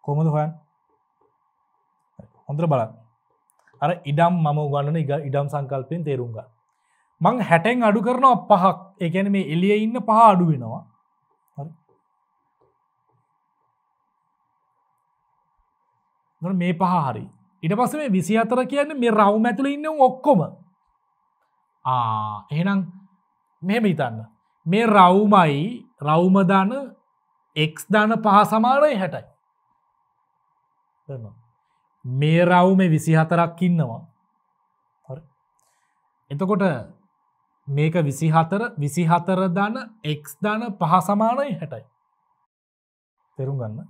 කොමද හොයන් හොඳර බලන්න අර ඉඩම් මම ගලන එක ඉඩම් සංකල්පයෙන් තේරුම්ග මං හැටැන් අඩු කරනවා පහක් එකැන මේ එලිය ඉන්න පහ අඩු වෙනවා මේ පහ හරි ඉට පස මේ විසි අතර කියන්නේ මේ රව් ඇතුල ඉන්න ඔක්කොම එහෙනම් මෙහෙම හිතන්න මේ රවුමයි රවුමදාන එක්ස් දාන පහ සමානය හැටයි මේ රවුම විසි හතරක් ඉන්නවා එතකොට මේක විසිහතර විසිහතර දන එක්ස් දාන පහ සමානයි හැටයි තෙරුම් ගන්න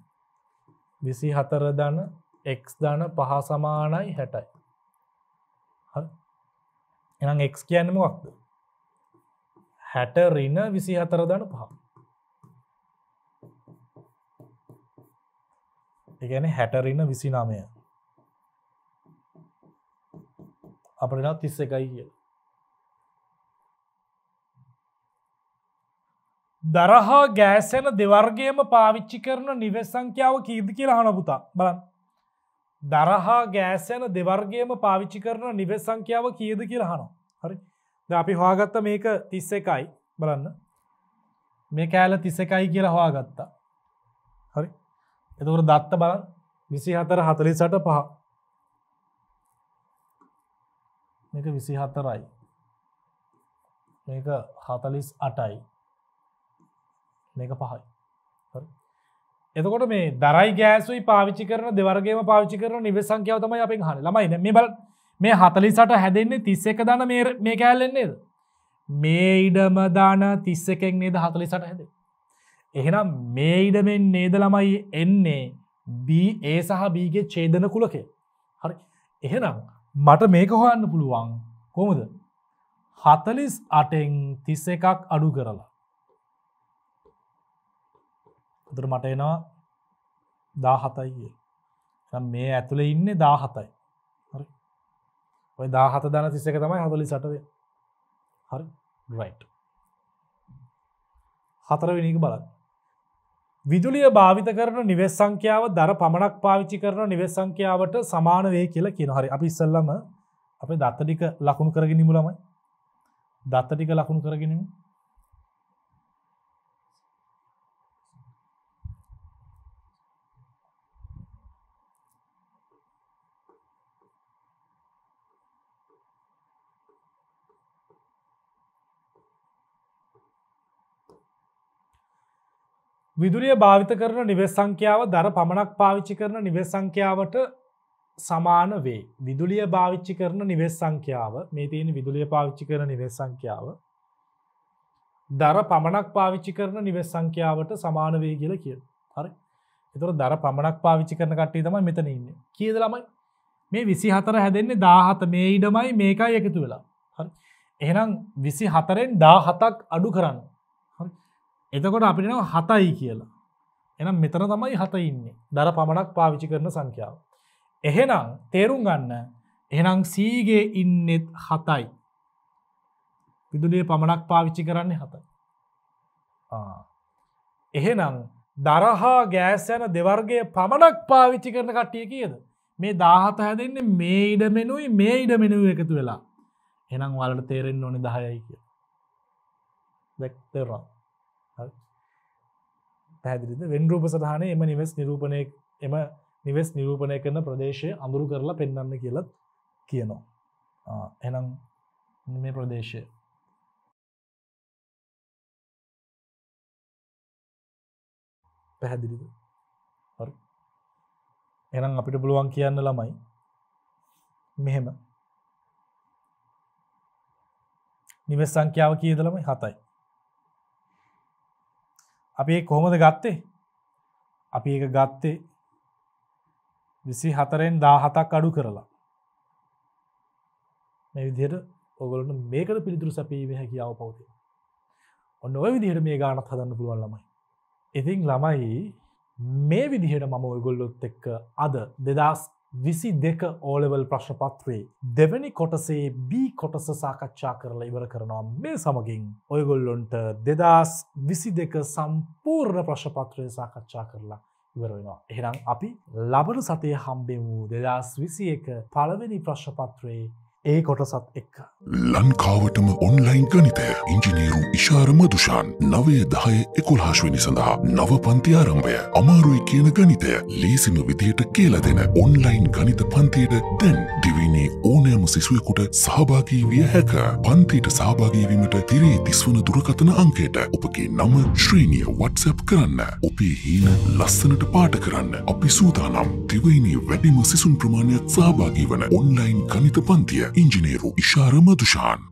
විසිහතර දන එක්ස් දාන පහ සමානයි හැටයි එනම් එක් කියන්නම වක්ද හැට රින විසි හතර දන පහ එකන හැටරින විසි නාමය අපරිනා තිස්ස එකයි කිය දරහා ගෑසැන දෙවර්ගයම පාවිච්චි කරන නිවෙස් සංඛ්‍යාව කීද කියලා හනපුතා බලන්න දරහා ගෑස් යන දෙවර්ගේම පාවිච්චි කරන නිවෙස් සංඛ්‍යාව කියද කියලහනවා හරි ද අපි හවාගත්ත මේක තිස්ස එකයි බලන්න මේ කෑල තිස්ස එකයි කියලා හවාගත්තා හරි එතකට දත්ත බලන් විසි හතර හතරි සට පහ මේක විසි හතරයි මේක හතලිස් අටයි මේක පහයි හරි එතකොට මේ දරයි ගෑසුයි පාවිච්චි කරන දෙවර්ගේම පාවිච්චි කරන නිව සංඛ්‍යාව තමයි අපෙන් හන ළමයිද මේ බල මේ හතලිසට හැදෙන්නේ තිස්ස එක දන මේ කෑල්ලෙන්නේද මේ ඉඩම දාන තිස්ස එකෙන් නේද හතලිසට හැද එහෙනම් මේ ඉඩමෙන් නේද ළමයි එන්නේ බී ඒ සහ බීගේ චේදන කුලකේ හරි එහෙනම් මට මේක හොයන්න පුළුවන් කොමද හතලිස් අටෙන් තිස්ස එකක් අඩු කරලා එතර මට එනවා දාහතයි කිය මේ ඇතුළ ඉන්න දාහතයි ඔය දාහත දන තිස්සක තමයි හදලි සටවේ හරි රයිට් හතර වෙනික බලන්න විදුලිය භාවිත කරන නිවෙස් සංඛ්‍යාව දර පමණක් පාවිච්චි කරන නිවෙස් සංඛ්‍යාවට සමාන වේ කියලා කියන හරි අපි ඉස්සල්ලම අප දත්තටික ලකුණු කරගෙනීම ළමයි දත්තටික ලකුණු කරගෙනීම විදුලිය භාවිත කරන නිවෙස් සංඛ්‍යාව දර පමණක් පාවිච්චි කරන නිවෙස් සංඛ්‍යාවට සමාන වේ. විදුලිය භාවිච්චි කරන නිවෙස් සංඛ්‍යාව මේ තියෙන විදුලිය පාවිච්චි කරන නිවෙස් සංඛ්‍යාව දර පමණක් පාවිච්චි කරන නිවෙස් සංඛ්‍යාවට සමාන වේ කියල කිය. හරි එතුර දර පමණක් පාවිච්චි කරන කටේ තම මෙතන ඉන්න. කියද ළමයි මේ විසි හතර හැදෙන්නේ දාහත මේ ඉඩමයි මේකයි එකතු වෙලා. එහෙනම් විසි හතරෙන් දාහතක් අඩු කරන්න එතකොට අපිට නව හතයි කියලා. එනම් මෙතන තමයි හත ඉන්නේ දර පමණක් පාවිචි කරන සංඛ්‍යාව. එහෙනම් තේරුම් ගන්න එහනම් සීගේ ඉන්නෙත් හතයි. විදුලිය පමණක් පාවිච්චි කරන්නේ හතයි. එහෙනම් දරහා ගෑසයන දෙවර්ගේ පමණක් පාවිච්චි කරන කට්ටිය කියද. මේ දාහත හැදන්නේ මේ ඉඩ මෙනුයි මේ ඉඩ මෙනුව එකතු වෙලා. එනම් වලට තේරෙන්න්න ඕනි දහයයි කිය. දැක්තරවා. පැදිරිද වෙන්රූප සටහන එම නිවෙස් නිරූපණය එම නිවෙස් නිරූපණය කරන ප්‍රදේශය අඳුරු කරලා පෙන්න්න කියලත් කියනවා එනම් මේ ප්‍රදේශය පැහැදිලිද එනම් අපිට පුළුවන් කියන්න ළමයි මෙහෙම නිවෙස් සංඛ්‍යාව කියදලමයි හතයි අපි කොහොමද ගත්තේ අපි එක ගත්තේ විසි හතරෙන් දාහතක් අඩු කරලා මේ විදියට ඔගොලට මේකට පිළිතුරු සැපීම හැකියාව පවති ඔන්න ඔය විදිහට මේ ගානත් හදන්න පුළුවන් ළමයි ඉතින් ළමයි මේ විදිහට මම ඔයගොල්ලොත් එක්ක අද දෙදස් විසි දෙක ඕලෙවල් ප්‍රශ්න පත්වේ දෙවැනි කොටසේ B කොටස සාකච්ඡා කරලා ඉවර කරනවා මේ සමගින් ඔයගොල්ලොන්ට දෙදස් විසි දෙක සම්පූර්ණ ප්‍රශ්පත්‍රය සාකච්ඡා කරලා ඉවරවෙනවා. එහෙනම් අපි ලබන සතය හම්බෙමූ දෙදස් විසි එක පළවෙනි ප්‍රශ්පත්‍රයේ ඒ කොටසත් එක්ක. ලංකාවටම ඔන්ලයින් ගනිතය ඉංජිනේරු ඉශාරම දුෂාන් නවය දහය එකොල්හාශ්වනි සඳහා නව පන්තිආරම්භය අමාරුයි කියන ගනිතය ලේසිම විදියට කියල දෙෙන ඔන්ලයින් ගනිත පන්තියට දැන් දිවිනේ ඕනෑම සිසුවකුට සහභාගී විය හැක පන්තියට සහභාගීවීමට තිරේ තිස්වන දුරකතන අංකයට ඔපගේ නම ශ්‍රීණිය වටසැප් කරන්න ඔපේ හීන ලස්සනට පාට කරන්න අපි සූදානම් තිවයිනේ වැඩිම සිසුන් ප්‍රමාණයක් සහභාගී වන ඔන්ලයින් ගනිත පන්තිය ingineru iŝarama Dushan